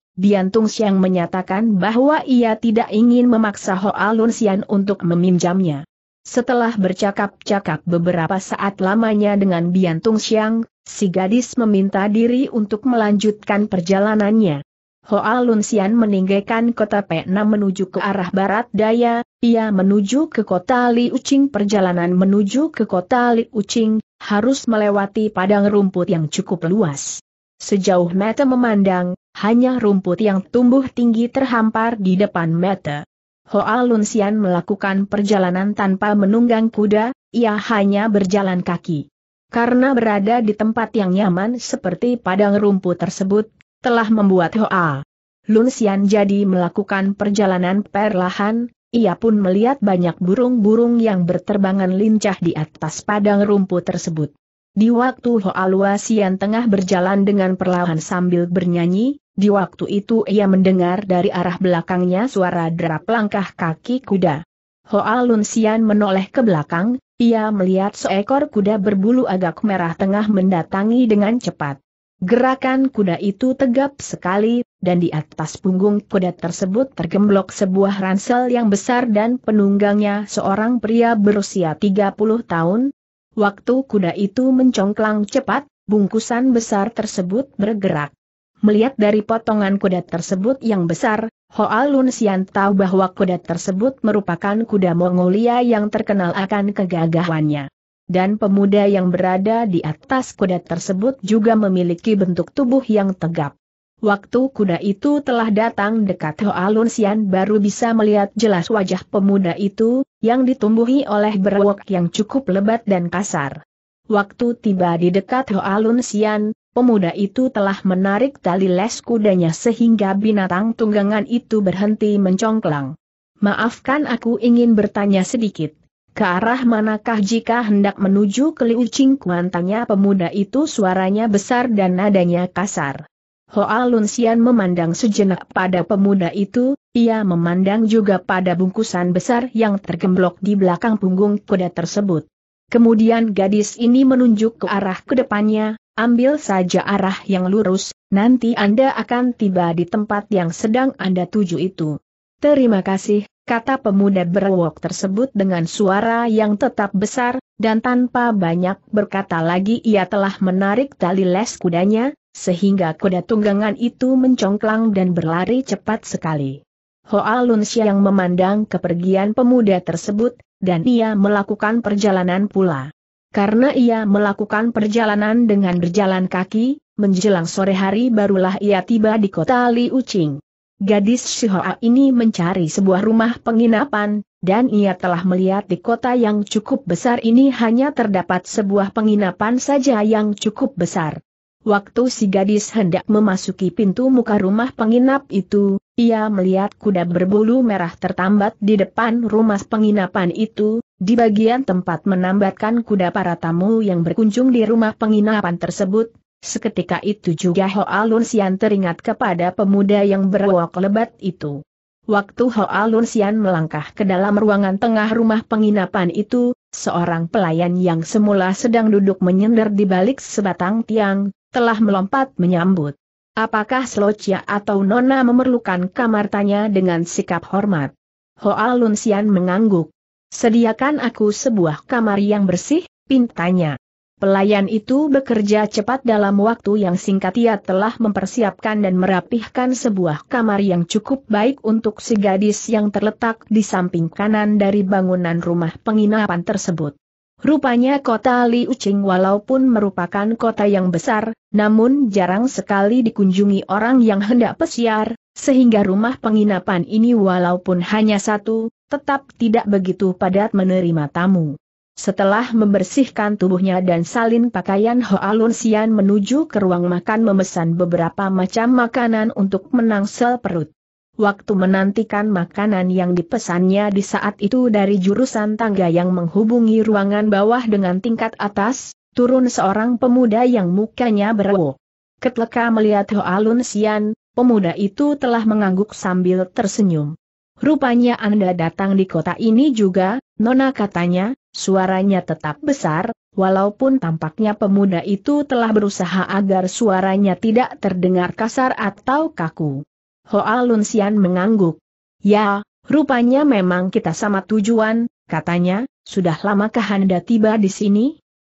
Tung Siang menyatakan bahwa ia tidak ingin memaksa Hoalun Alun Sian untuk meminjamnya. Setelah bercakap-cakap beberapa saat lamanya dengan Tung Siang, si gadis meminta diri untuk melanjutkan perjalanannya. Hoalun Alun Sian meninggalkan kota P6 menuju ke arah barat daya, ia menuju ke kota Li Ucing perjalanan menuju ke kota Li Ucing, harus melewati padang rumput yang cukup luas. Sejauh mata memandang, hanya rumput yang tumbuh tinggi terhampar di depan mata. Hoa Lunsian melakukan perjalanan tanpa menunggang kuda, ia hanya berjalan kaki. Karena berada di tempat yang nyaman seperti padang rumput tersebut, telah membuat Hoa Lunsian jadi melakukan perjalanan perlahan, ia pun melihat banyak burung-burung yang berterbangan lincah di atas padang rumput tersebut. Di waktu Hoa Sian tengah berjalan dengan perlahan sambil bernyanyi, di waktu itu ia mendengar dari arah belakangnya suara derap langkah kaki kuda. Hoa Sian menoleh ke belakang, ia melihat seekor kuda berbulu agak merah tengah mendatangi dengan cepat. Gerakan kuda itu tegap sekali, dan di atas punggung kuda tersebut tergemblok sebuah ransel yang besar dan penunggangnya seorang pria berusia 30 tahun. Waktu kuda itu mencongklang cepat, bungkusan besar tersebut bergerak. Melihat dari potongan kuda tersebut yang besar, Hoa Lun Sian tahu bahwa kuda tersebut merupakan kuda Mongolia yang terkenal akan kegagahannya. Dan pemuda yang berada di atas kuda tersebut juga memiliki bentuk tubuh yang tegap. Waktu kuda itu telah datang dekat Lun Sian baru bisa melihat jelas wajah pemuda itu, yang ditumbuhi oleh berwok yang cukup lebat dan kasar. Waktu tiba di dekat Lun Sian, pemuda itu telah menarik tali les kudanya sehingga binatang tunggangan itu berhenti mencongklang. Maafkan aku ingin bertanya sedikit. Ke arah manakah jika hendak menuju ke Liu Ching Kuan? Tanya pemuda itu suaranya besar dan nadanya kasar. Hoa Lunsian memandang sejenak pada pemuda itu, ia memandang juga pada bungkusan besar yang tergemblok di belakang punggung kuda tersebut. Kemudian gadis ini menunjuk ke arah kedepannya. ambil saja arah yang lurus, nanti Anda akan tiba di tempat yang sedang Anda tuju itu. Terima kasih, kata pemuda berwok tersebut dengan suara yang tetap besar, dan tanpa banyak berkata lagi ia telah menarik tali les kudanya, sehingga kuda tunggangan itu mencongklang dan berlari cepat sekali. Hoa Lun yang memandang kepergian pemuda tersebut, dan ia melakukan perjalanan pula. Karena ia melakukan perjalanan dengan berjalan kaki, menjelang sore hari barulah ia tiba di kota Li Ucing. Gadis Shihoa ini mencari sebuah rumah penginapan, dan ia telah melihat di kota yang cukup besar ini hanya terdapat sebuah penginapan saja yang cukup besar. Waktu si gadis hendak memasuki pintu muka rumah penginap itu, ia melihat kuda berbulu merah tertambat di depan rumah penginapan itu, di bagian tempat menambatkan kuda para tamu yang berkunjung di rumah penginapan tersebut. Seketika itu juga Ho Lun Sian teringat kepada pemuda yang berwok lebat itu. Waktu Ho Lun Sian melangkah ke dalam ruangan tengah rumah penginapan itu, seorang pelayan yang semula sedang duduk menyender di balik sebatang tiang, telah melompat menyambut. Apakah Slocia atau Nona memerlukan kamar tanya dengan sikap hormat? Hoa Lunsian mengangguk. Sediakan aku sebuah kamar yang bersih, pintanya. Pelayan itu bekerja cepat dalam waktu yang singkat ia telah mempersiapkan dan merapihkan sebuah kamar yang cukup baik untuk si gadis yang terletak di samping kanan dari bangunan rumah penginapan tersebut. Rupanya kota Ucing walaupun merupakan kota yang besar, namun jarang sekali dikunjungi orang yang hendak pesiar, sehingga rumah penginapan ini walaupun hanya satu, tetap tidak begitu padat menerima tamu. Setelah membersihkan tubuhnya dan salin pakaian Hoalun Sian menuju ke ruang makan memesan beberapa macam makanan untuk menangsel perut waktu menantikan makanan yang dipesannya di saat itu dari jurusan tangga yang menghubungi ruangan bawah dengan tingkat atas, turun seorang pemuda yang mukanya berwo. Ketleka melihat Alun Sian, pemuda itu telah mengangguk sambil tersenyum. Rupanya Anda datang di kota ini juga, Nona katanya, suaranya tetap besar, walaupun tampaknya pemuda itu telah berusaha agar suaranya tidak terdengar kasar atau kaku. Hoa Lunsian mengangguk. Ya, rupanya memang kita sama tujuan, katanya, sudah lamakah Anda tiba di sini?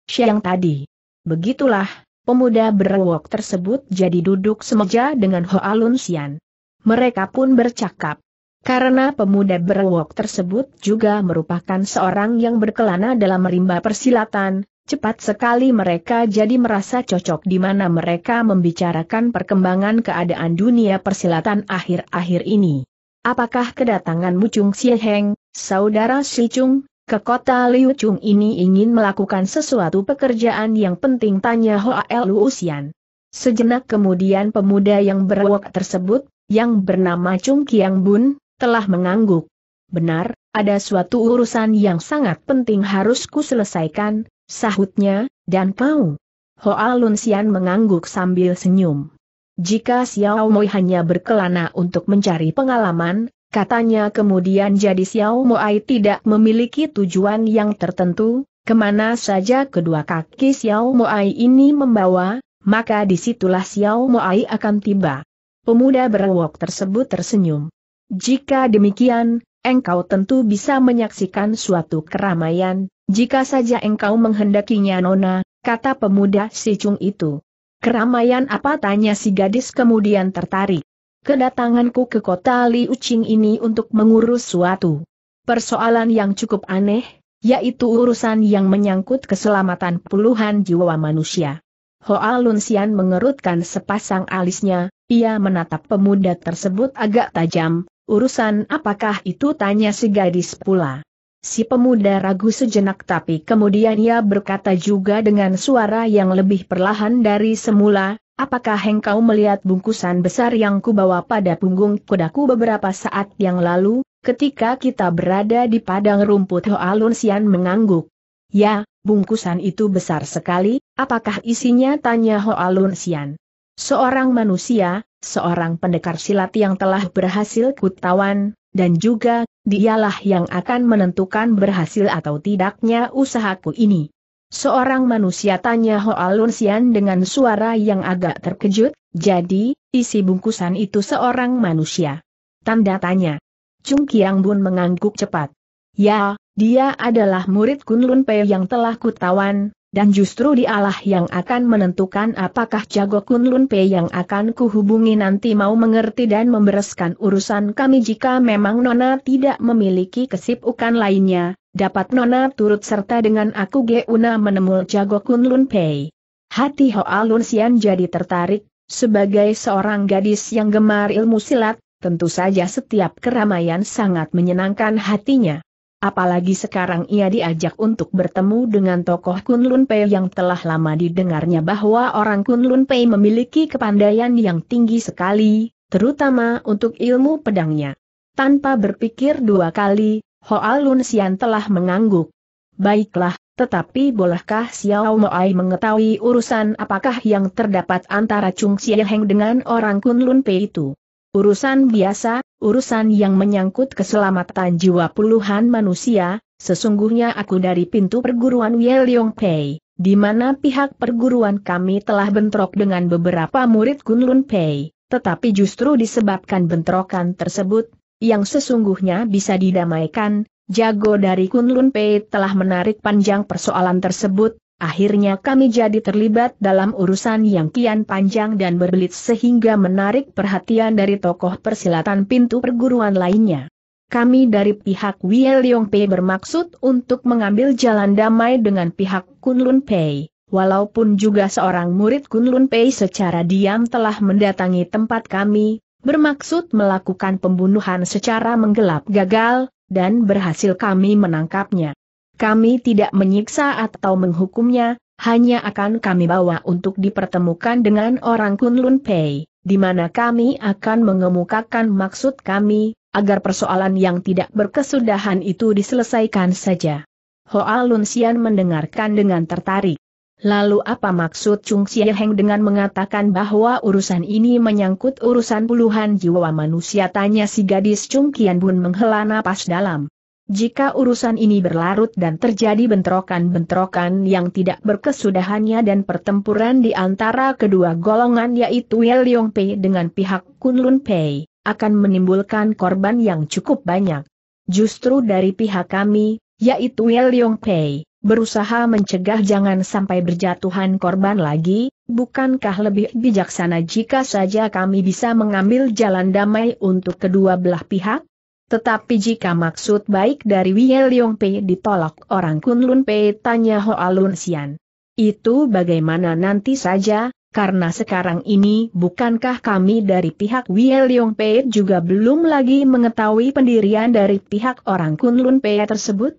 Siang tadi. Begitulah, pemuda berwok tersebut jadi duduk semeja dengan Hoa Lunsian. Mereka pun bercakap. Karena pemuda berwok tersebut juga merupakan seorang yang berkelana dalam rimba persilatan, Cepat sekali mereka jadi merasa cocok di mana mereka membicarakan perkembangan keadaan dunia persilatan akhir-akhir ini. Apakah kedatangan Mucung Siheng, saudara Si Chung, ke kota Liu Chung ini ingin melakukan sesuatu pekerjaan yang penting tanya Hoa Luusian. Sejenak kemudian pemuda yang berwok tersebut, yang bernama Chung Kiang Bun, telah mengangguk. Benar, ada suatu urusan yang sangat penting harus ku selesaikan, Sahutnya, dan kau? Hoa Xian mengangguk sambil senyum. Jika Xiao Moi hanya berkelana untuk mencari pengalaman, katanya kemudian jadi Xiao Moi tidak memiliki tujuan yang tertentu, kemana saja kedua kaki Xiao Moi ini membawa, maka disitulah Xiao Moi akan tiba. Pemuda berwok tersebut tersenyum. Jika demikian, engkau tentu bisa menyaksikan suatu keramaian, jika saja engkau menghendakinya Nona, kata pemuda si Cung itu. Keramaian apa tanya si gadis kemudian tertarik. Kedatanganku ke kota Ucing ini untuk mengurus suatu persoalan yang cukup aneh, yaitu urusan yang menyangkut keselamatan puluhan jiwa manusia. Hoa Lunsian mengerutkan sepasang alisnya, ia menatap pemuda tersebut agak tajam, urusan apakah itu tanya si gadis pula. Si pemuda ragu sejenak tapi kemudian ia berkata juga dengan suara yang lebih perlahan dari semula, apakah engkau melihat bungkusan besar yang kubawa pada punggung kudaku beberapa saat yang lalu, ketika kita berada di padang rumput Hoalun Sian mengangguk. Ya, bungkusan itu besar sekali, apakah isinya tanya Hoalun Sian. Seorang manusia, seorang pendekar silat yang telah berhasil kutawan, dan juga dialah yang akan menentukan berhasil atau tidaknya usahaku ini. Seorang manusia tanya Hoalun Sian dengan suara yang agak terkejut, jadi, isi bungkusan itu seorang manusia. Tanda tanya. Chung Kiang Bun mengangguk cepat. Ya, dia adalah murid Kunlun Pei yang telah kutawan, dan justru dialah yang akan menentukan apakah Jago Kun Lun Pei yang akan kuhubungi nanti mau mengerti dan membereskan urusan kami jika memang Nona tidak memiliki kesibukan lainnya, dapat Nona turut serta dengan aku Geuna menemui Jago Kun Lun Pei. Hati Hoa Lun Sian jadi tertarik, sebagai seorang gadis yang gemar ilmu silat, tentu saja setiap keramaian sangat menyenangkan hatinya. Apalagi sekarang ia diajak untuk bertemu dengan tokoh Kunlun Pei yang telah lama didengarnya bahwa orang Kunlun Pei memiliki kepandaian yang tinggi sekali, terutama untuk ilmu pedangnya. Tanpa berpikir dua kali, Hoa Lun Xian telah mengangguk. Baiklah, tetapi bolehkah Xiao Moai mengetahui urusan apakah yang terdapat antara Chung Xie Heng dengan orang Kunlun Pei itu? Urusan biasa, urusan yang menyangkut keselamatan jiwa puluhan manusia, sesungguhnya aku dari pintu perguruan Yeliong Pei, di mana pihak perguruan kami telah bentrok dengan beberapa murid Kunlun Pei, tetapi justru disebabkan bentrokan tersebut, yang sesungguhnya bisa didamaikan, jago dari Kunlun Pei telah menarik panjang persoalan tersebut, Akhirnya kami jadi terlibat dalam urusan yang kian panjang dan berbelit sehingga menarik perhatian dari tokoh persilatan pintu perguruan lainnya. Kami dari pihak Wiel Yong Pei bermaksud untuk mengambil jalan damai dengan pihak Kunlun Pei. Walaupun juga seorang murid Kunlun Pei secara diam telah mendatangi tempat kami, bermaksud melakukan pembunuhan secara menggelap gagal, dan berhasil kami menangkapnya. Kami tidak menyiksa atau menghukumnya, hanya akan kami bawa untuk dipertemukan dengan orang Kunlun Pei, di mana kami akan mengemukakan maksud kami, agar persoalan yang tidak berkesudahan itu diselesaikan saja. Hoa Lun Xian mendengarkan dengan tertarik. Lalu apa maksud Chung Xie Heng dengan mengatakan bahwa urusan ini menyangkut urusan puluhan jiwa manusia tanya si gadis Chung Kian Bun menghela napas dalam. Jika urusan ini berlarut dan terjadi bentrokan-bentrokan yang tidak berkesudahannya dan pertempuran di antara kedua golongan yaitu Ye Pei dengan pihak Kunlun Pei, akan menimbulkan korban yang cukup banyak. Justru dari pihak kami, yaitu Ye Pei, berusaha mencegah jangan sampai berjatuhan korban lagi, bukankah lebih bijaksana jika saja kami bisa mengambil jalan damai untuk kedua belah pihak? Tetapi jika maksud baik dari Wie Leong Pei ditolak orang Kunlun Pei tanya Ho Alun Sian. Itu bagaimana nanti saja, karena sekarang ini bukankah kami dari pihak Wie Leong Pei juga belum lagi mengetahui pendirian dari pihak orang Kunlun Pei tersebut?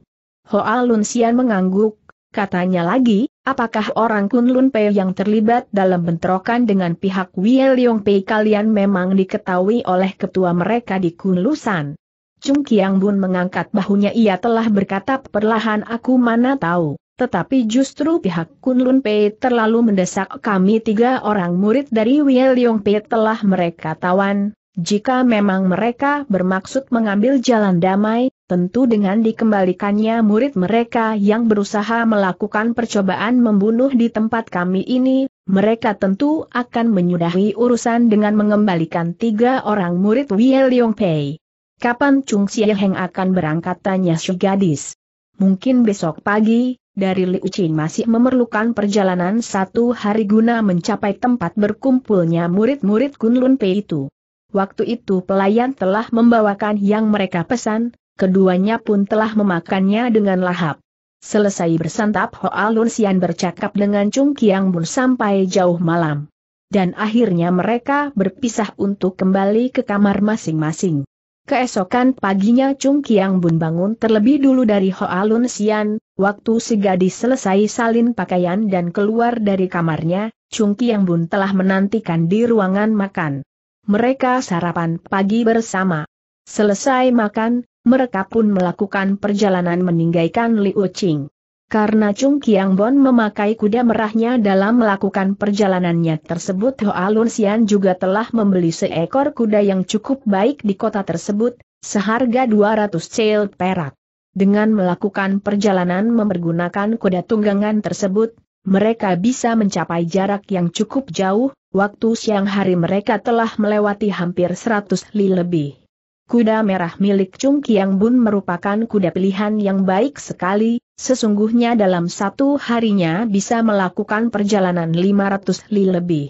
Ho Alun Sian mengangguk, katanya lagi, apakah orang Kunlun Pei yang terlibat dalam bentrokan dengan pihak Wie Leong Pei kalian memang diketahui oleh ketua mereka di Kunlusan? Chung Kiang Bun mengangkat bahunya ia telah berkata perlahan aku mana tahu. Tetapi justru pihak Kunlun Pei terlalu mendesak kami tiga orang murid dari Wei Leong Pei telah mereka tawan. Jika memang mereka bermaksud mengambil jalan damai, tentu dengan dikembalikannya murid mereka yang berusaha melakukan percobaan membunuh di tempat kami ini, mereka tentu akan menyudahi urusan dengan mengembalikan tiga orang murid Wei Leong Pei. Kapan Chung Xie Heng akan berangkat tanya Syu Gadis? Mungkin besok pagi, dari Liu Qin masih memerlukan perjalanan satu hari guna mencapai tempat berkumpulnya murid-murid Kunlun Pei itu. Waktu itu pelayan telah membawakan yang mereka pesan, keduanya pun telah memakannya dengan lahap. Selesai bersantap Hoa Lun Xian bercakap dengan Chung Kiang Bun sampai jauh malam. Dan akhirnya mereka berpisah untuk kembali ke kamar masing-masing. Keesokan paginya Chung Kiang Bun bangun terlebih dulu dari Lun Sian, waktu si gadis selesai salin pakaian dan keluar dari kamarnya, Chung Kiang Bun telah menantikan di ruangan makan. Mereka sarapan pagi bersama. Selesai makan, mereka pun melakukan perjalanan meninggalkan Liu Qing. Karena Chung Kiang Bon memakai kuda merahnya dalam melakukan perjalanannya tersebut Hoa Lun Xian juga telah membeli seekor kuda yang cukup baik di kota tersebut, seharga 200 cel perak. Dengan melakukan perjalanan mempergunakan kuda tunggangan tersebut, mereka bisa mencapai jarak yang cukup jauh, waktu siang hari mereka telah melewati hampir 100 li lebih. Kuda merah milik Chung Kiang Bun merupakan kuda pilihan yang baik sekali, Sesungguhnya dalam satu harinya bisa melakukan perjalanan 500 li lebih.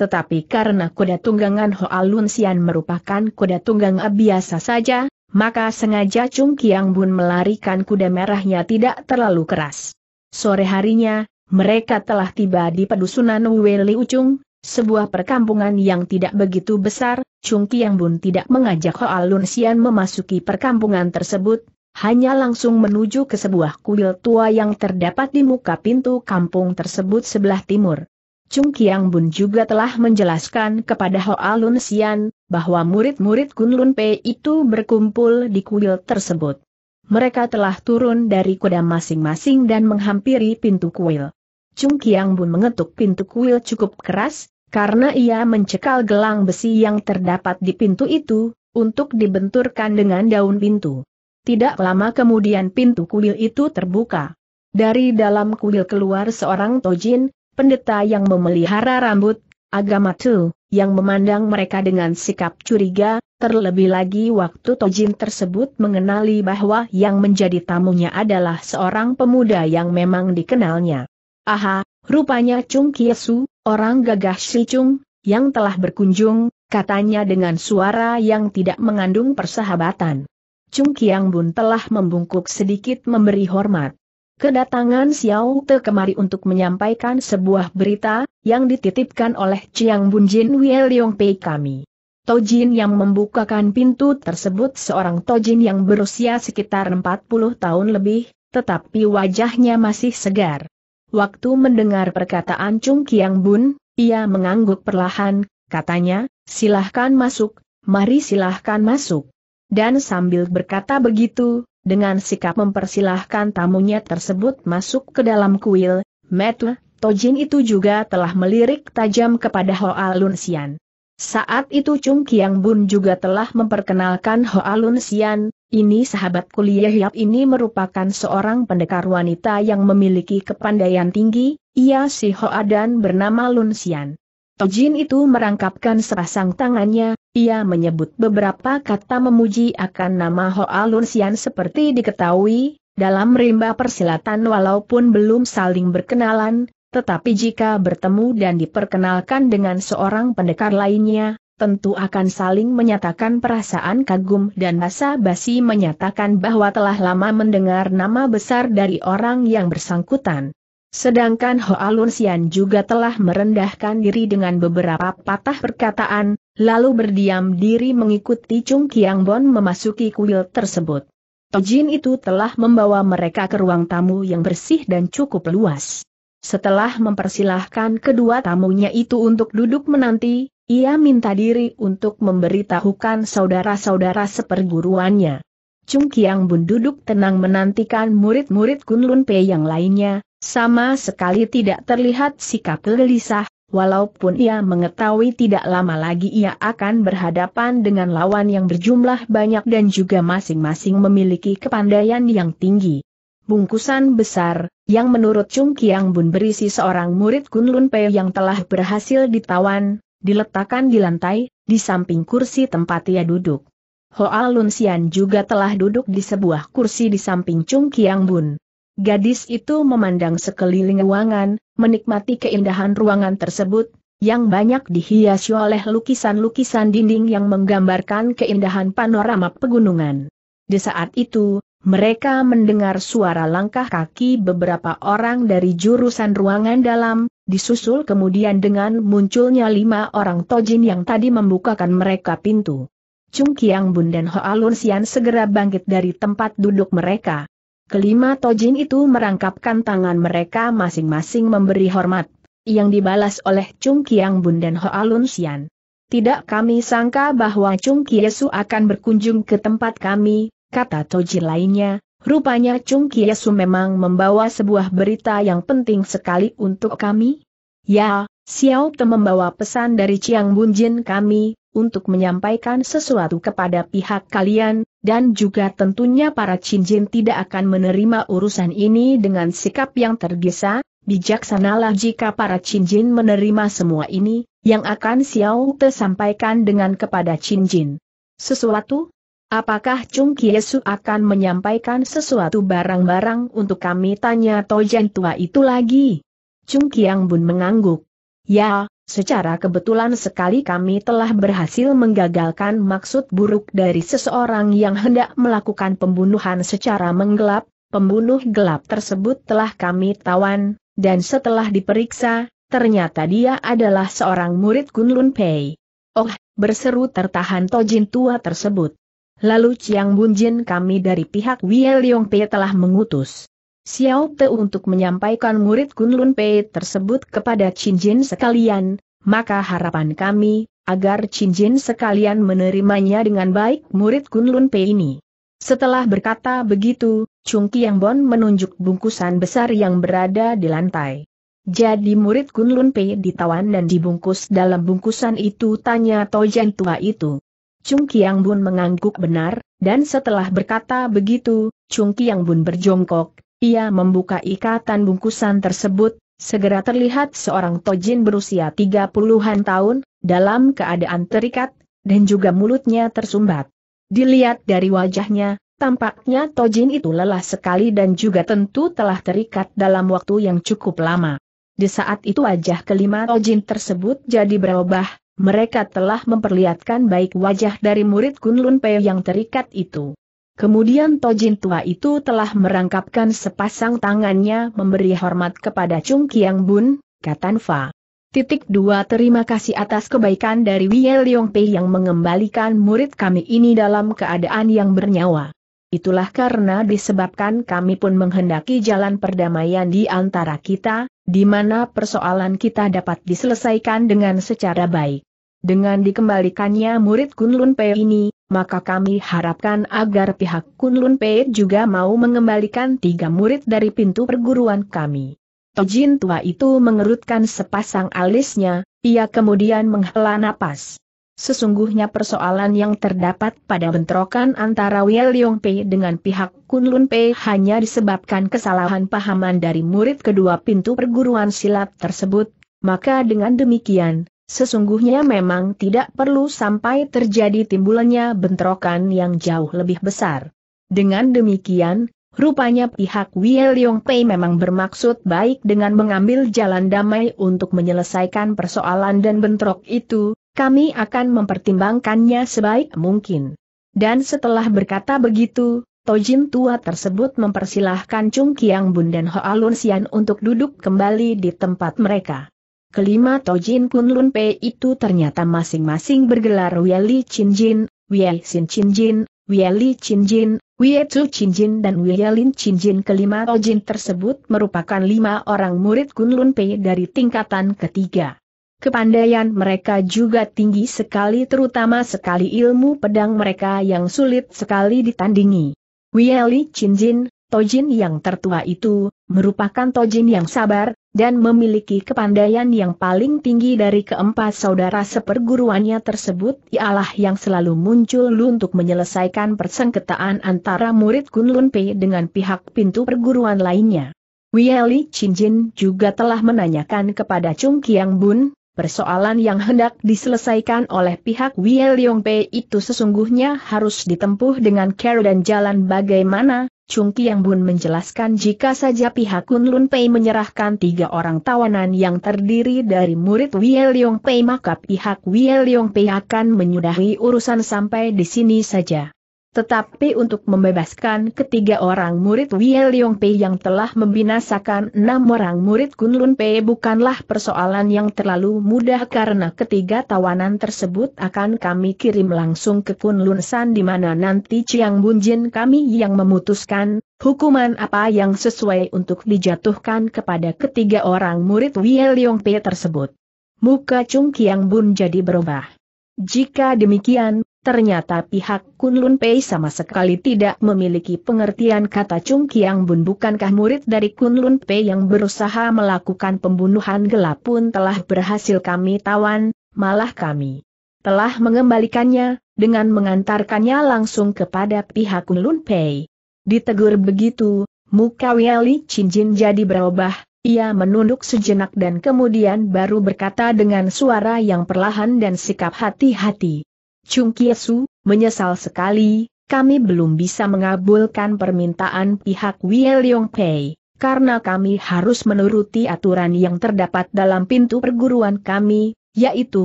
Tetapi karena kuda tunggangan Hoalun Sian merupakan kuda tunggang biasa saja, maka sengaja Chung Kiang Bun melarikan kuda merahnya tidak terlalu keras. Sore harinya, mereka telah tiba di pedusunan Weli Ucung, sebuah perkampungan yang tidak begitu besar, Chung Kiang Bun tidak mengajak Hoalun Sian memasuki perkampungan tersebut, hanya langsung menuju ke sebuah kuil tua yang terdapat di muka pintu kampung tersebut sebelah timur. Chung Kiang Bun juga telah menjelaskan kepada Hoa Lun Xian, bahwa murid-murid Kun Lun Pei itu berkumpul di kuil tersebut. Mereka telah turun dari kuda masing-masing dan menghampiri pintu kuil. Chung Kiang Bun mengetuk pintu kuil cukup keras, karena ia mencekal gelang besi yang terdapat di pintu itu, untuk dibenturkan dengan daun pintu tidak lama kemudian pintu kuil itu terbuka. Dari dalam kuil keluar seorang tojin, pendeta yang memelihara rambut, agama tu, yang memandang mereka dengan sikap curiga, terlebih lagi waktu tojin tersebut mengenali bahwa yang menjadi tamunya adalah seorang pemuda yang memang dikenalnya. Aha, rupanya Chung Kiesu, orang gagah si Chung, yang telah berkunjung, katanya dengan suara yang tidak mengandung persahabatan. Chung Kiang Bun telah membungkuk sedikit memberi hormat. Kedatangan Xiao Te kemari untuk menyampaikan sebuah berita, yang dititipkan oleh Chiang Bunjin Wei Liang Pei kami. Tojin yang membukakan pintu tersebut seorang Tojin yang berusia sekitar 40 tahun lebih, tetapi wajahnya masih segar. Waktu mendengar perkataan Chung Kiang Bun, ia mengangguk perlahan, katanya, silahkan masuk, mari silahkan masuk. Dan sambil berkata begitu, dengan sikap mempersilahkan tamunya tersebut masuk ke dalam kuil, Metu, Tojin itu juga telah melirik tajam kepada Hoa Lun Sian. Saat itu Chung Kiang Bun juga telah memperkenalkan Hoa Lun Sian, ini sahabat kuliah Yap ini merupakan seorang pendekar wanita yang memiliki kepandaian tinggi, ia si Hoa dan bernama Lun Sian. Tojin itu merangkapkan sepasang tangannya, ia menyebut beberapa kata memuji akan nama Hoa Lunsian seperti diketahui, dalam rimba persilatan walaupun belum saling berkenalan, tetapi jika bertemu dan diperkenalkan dengan seorang pendekar lainnya, tentu akan saling menyatakan perasaan kagum dan rasa basi menyatakan bahwa telah lama mendengar nama besar dari orang yang bersangkutan. Sedangkan Hoa Lunsian juga telah merendahkan diri dengan beberapa patah perkataan, lalu berdiam diri mengikuti Chung Kiang Bon memasuki kuil tersebut. Tojin itu telah membawa mereka ke ruang tamu yang bersih dan cukup luas. Setelah mempersilahkan kedua tamunya itu untuk duduk menanti, ia minta diri untuk memberitahukan saudara-saudara seperguruannya. Chung Kiang Bun duduk tenang menantikan murid-murid Kunlun Pei yang lainnya, sama sekali tidak terlihat sikap gelisah, Walaupun ia mengetahui tidak lama lagi ia akan berhadapan dengan lawan yang berjumlah banyak dan juga masing-masing memiliki kepandaian yang tinggi. Bungkusan besar, yang menurut Chung Kiang Bun berisi seorang murid Kun Lun Pei yang telah berhasil ditawan, diletakkan di lantai, di samping kursi tempat ia duduk. Hoa Lun Sian juga telah duduk di sebuah kursi di samping Chung Kiang Bun. Gadis itu memandang sekeliling ruangan, menikmati keindahan ruangan tersebut, yang banyak dihiasi oleh lukisan-lukisan dinding yang menggambarkan keindahan panorama pegunungan. Di saat itu, mereka mendengar suara langkah kaki beberapa orang dari jurusan ruangan dalam, disusul kemudian dengan munculnya lima orang tojin yang tadi membukakan mereka pintu. Chung Kiang Bun dan Hoa Lun Sian segera bangkit dari tempat duduk mereka. Kelima tojin itu merangkapkan tangan mereka masing-masing memberi hormat, yang dibalas oleh Chung Kiang Bun dan Ho Alun Xian. Tidak kami sangka bahwa Chung Kiesu akan berkunjung ke tempat kami, kata tojin lainnya, rupanya Chung Kiesu memang membawa sebuah berita yang penting sekali untuk kami. Ya, Xiao Te membawa pesan dari Chiang Bunjin kami, untuk menyampaikan sesuatu kepada pihak kalian, dan juga tentunya para Jin tidak akan menerima urusan ini dengan sikap yang tergesa, bijaksanalah jika para Jin menerima semua ini, yang akan Xiao Te sampaikan dengan kepada Jin. Sesuatu? Apakah Chung Kiesu akan menyampaikan sesuatu barang-barang untuk kami tanya Tojan tua itu lagi? Chung Kiang Bun mengangguk. Ya, secara kebetulan sekali kami telah berhasil menggagalkan maksud buruk dari seseorang yang hendak melakukan pembunuhan secara menggelap, pembunuh gelap tersebut telah kami tawan, dan setelah diperiksa, ternyata dia adalah seorang murid Kunlun Pei. Oh, berseru tertahan Tojin tua tersebut. Lalu Chiang Bunjin kami dari pihak Wei Pei telah mengutus Xiao Te untuk menyampaikan murid Kunlun Pei tersebut kepada Jin sekalian, maka harapan kami, agar Jin sekalian menerimanya dengan baik murid Kunlun Pei ini. Setelah berkata begitu, Chung Kiang Bon menunjuk bungkusan besar yang berada di lantai. Jadi murid Kunlun Pei ditawan dan dibungkus dalam bungkusan itu tanya Tojen tua itu. Chung Kiang Bun mengangguk benar, dan setelah berkata begitu, Chung Kiang Bun berjongkok, ia membuka ikatan bungkusan tersebut, segera terlihat seorang tojin berusia 30-an tahun, dalam keadaan terikat, dan juga mulutnya tersumbat. Dilihat dari wajahnya, tampaknya tojin itu lelah sekali dan juga tentu telah terikat dalam waktu yang cukup lama. Di saat itu wajah kelima tojin tersebut jadi berubah, mereka telah memperlihatkan baik wajah dari murid Kunlun Pei yang terikat itu. Kemudian Tojin tua itu telah merangkapkan sepasang tangannya memberi hormat kepada Chung Kiang Bun, kata Fa. Titik dua terima kasih atas kebaikan dari Wie Leong Pei yang mengembalikan murid kami ini dalam keadaan yang bernyawa. Itulah karena disebabkan kami pun menghendaki jalan perdamaian di antara kita, di mana persoalan kita dapat diselesaikan dengan secara baik. Dengan dikembalikannya murid Kunlun Pei ini, maka kami harapkan agar pihak Kunlun Pei juga mau mengembalikan tiga murid dari pintu perguruan kami. Tojin tua itu mengerutkan sepasang alisnya, ia kemudian menghela napas. Sesungguhnya persoalan yang terdapat pada bentrokan antara Wei Leong Pei dengan pihak Kunlun Pei hanya disebabkan kesalahan pahaman dari murid kedua pintu perguruan silat tersebut, maka dengan demikian, Sesungguhnya memang tidak perlu sampai terjadi timbulnya bentrokan yang jauh lebih besar. Dengan demikian, rupanya pihak Wie Leong Pei memang bermaksud baik dengan mengambil jalan damai untuk menyelesaikan persoalan dan bentrok itu, kami akan mempertimbangkannya sebaik mungkin. Dan setelah berkata begitu, Tojin tua tersebut mempersilahkan Chung Kiang Bun dan Hoa Lun Sian untuk duduk kembali di tempat mereka. Kelima Tojin Kunlun Pei itu ternyata masing-masing bergelar Wieli Chinjin, Wei Sin Chinjin, Wieli Chinjin, Wei Tzu Chinjin dan Wielin Chinjin. Kelima Tojin tersebut merupakan lima orang murid Kunlun Pei dari tingkatan ketiga. Kepandaian mereka juga tinggi sekali terutama sekali ilmu pedang mereka yang sulit sekali ditandingi. Wieli Chinjin, Tojin yang tertua itu, merupakan Tojin yang sabar, dan memiliki kepandaian yang paling tinggi dari keempat saudara seperguruannya tersebut ialah yang selalu muncul untuk menyelesaikan persengketaan antara murid Kunlun Pei dengan pihak pintu perguruan lainnya. Wieli Chinjin juga telah menanyakan kepada Chung Kiang Bun, persoalan yang hendak diselesaikan oleh pihak Wieli Yong Pei itu sesungguhnya harus ditempuh dengan cara dan jalan bagaimana, Chung Kiang Bun menjelaskan jika saja pihak Kun Lun Pei menyerahkan tiga orang tawanan yang terdiri dari murid Wie Leong Pei maka pihak Wie Leong Pei akan menyudahi urusan sampai di sini saja. Tetapi untuk membebaskan ketiga orang murid Wieliong Pei yang telah membinasakan enam orang murid Kunlun Pei bukanlah persoalan yang terlalu mudah karena ketiga tawanan tersebut akan kami kirim langsung ke Kunlun San di mana nanti Chiang Bunjin kami yang memutuskan hukuman apa yang sesuai untuk dijatuhkan kepada ketiga orang murid Wieliong Pei tersebut. Muka Chung Kiang Bun jadi berubah. Jika demikian, Ternyata pihak Kunlun Pei sama sekali tidak memiliki pengertian kata Chung Kiang Bun bukankah murid dari Kunlun Pei yang berusaha melakukan pembunuhan gelap pun telah berhasil kami tawan, malah kami telah mengembalikannya, dengan mengantarkannya langsung kepada pihak Kunlun Pei. Ditegur begitu, muka Wiali Jin jadi berubah, ia menunduk sejenak dan kemudian baru berkata dengan suara yang perlahan dan sikap hati-hati. Chung Kiesu, menyesal sekali, kami belum bisa mengabulkan permintaan pihak Wie Leong Pei, karena kami harus menuruti aturan yang terdapat dalam pintu perguruan kami, yaitu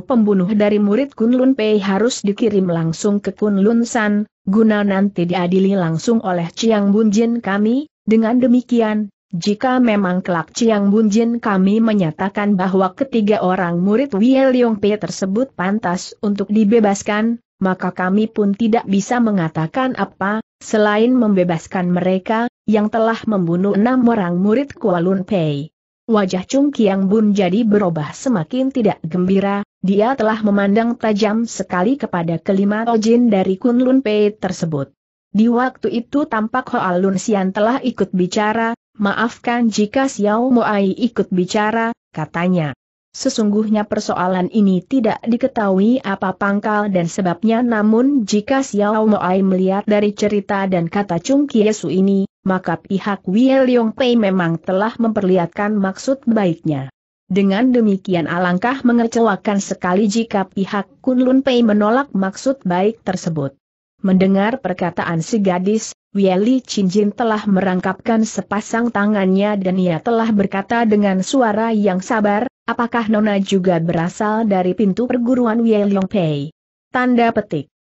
pembunuh dari murid Kunlun Pei harus dikirim langsung ke Kunlun San, guna nanti diadili langsung oleh Chiang Bunjin kami, dengan demikian, jika memang kelak Chiang Bunjin kami menyatakan bahwa ketiga orang murid Wei Leong Pei tersebut pantas untuk dibebaskan, maka kami pun tidak bisa mengatakan apa, selain membebaskan mereka, yang telah membunuh enam orang murid Kualun Pei. Wajah Chung Kiang Bun jadi berubah semakin tidak gembira, dia telah memandang tajam sekali kepada kelima ojin dari Kun Lun Pei tersebut. Di waktu itu tampak Hoa Lun Sian telah ikut bicara, Maafkan jika Xiao Moai ikut bicara, katanya. Sesungguhnya persoalan ini tidak diketahui apa pangkal dan sebabnya namun jika Xiao Moai melihat dari cerita dan kata Chung Kiesu ini, maka pihak Wei Leong Pei memang telah memperlihatkan maksud baiknya. Dengan demikian alangkah mengecewakan sekali jika pihak Kunlun Pei menolak maksud baik tersebut. Mendengar perkataan si gadis, Wieli Cinjin telah merangkapkan sepasang tangannya dan ia telah berkata dengan suara yang sabar, apakah Nona juga berasal dari pintu perguruan Wieliong Pei? Tanda petik.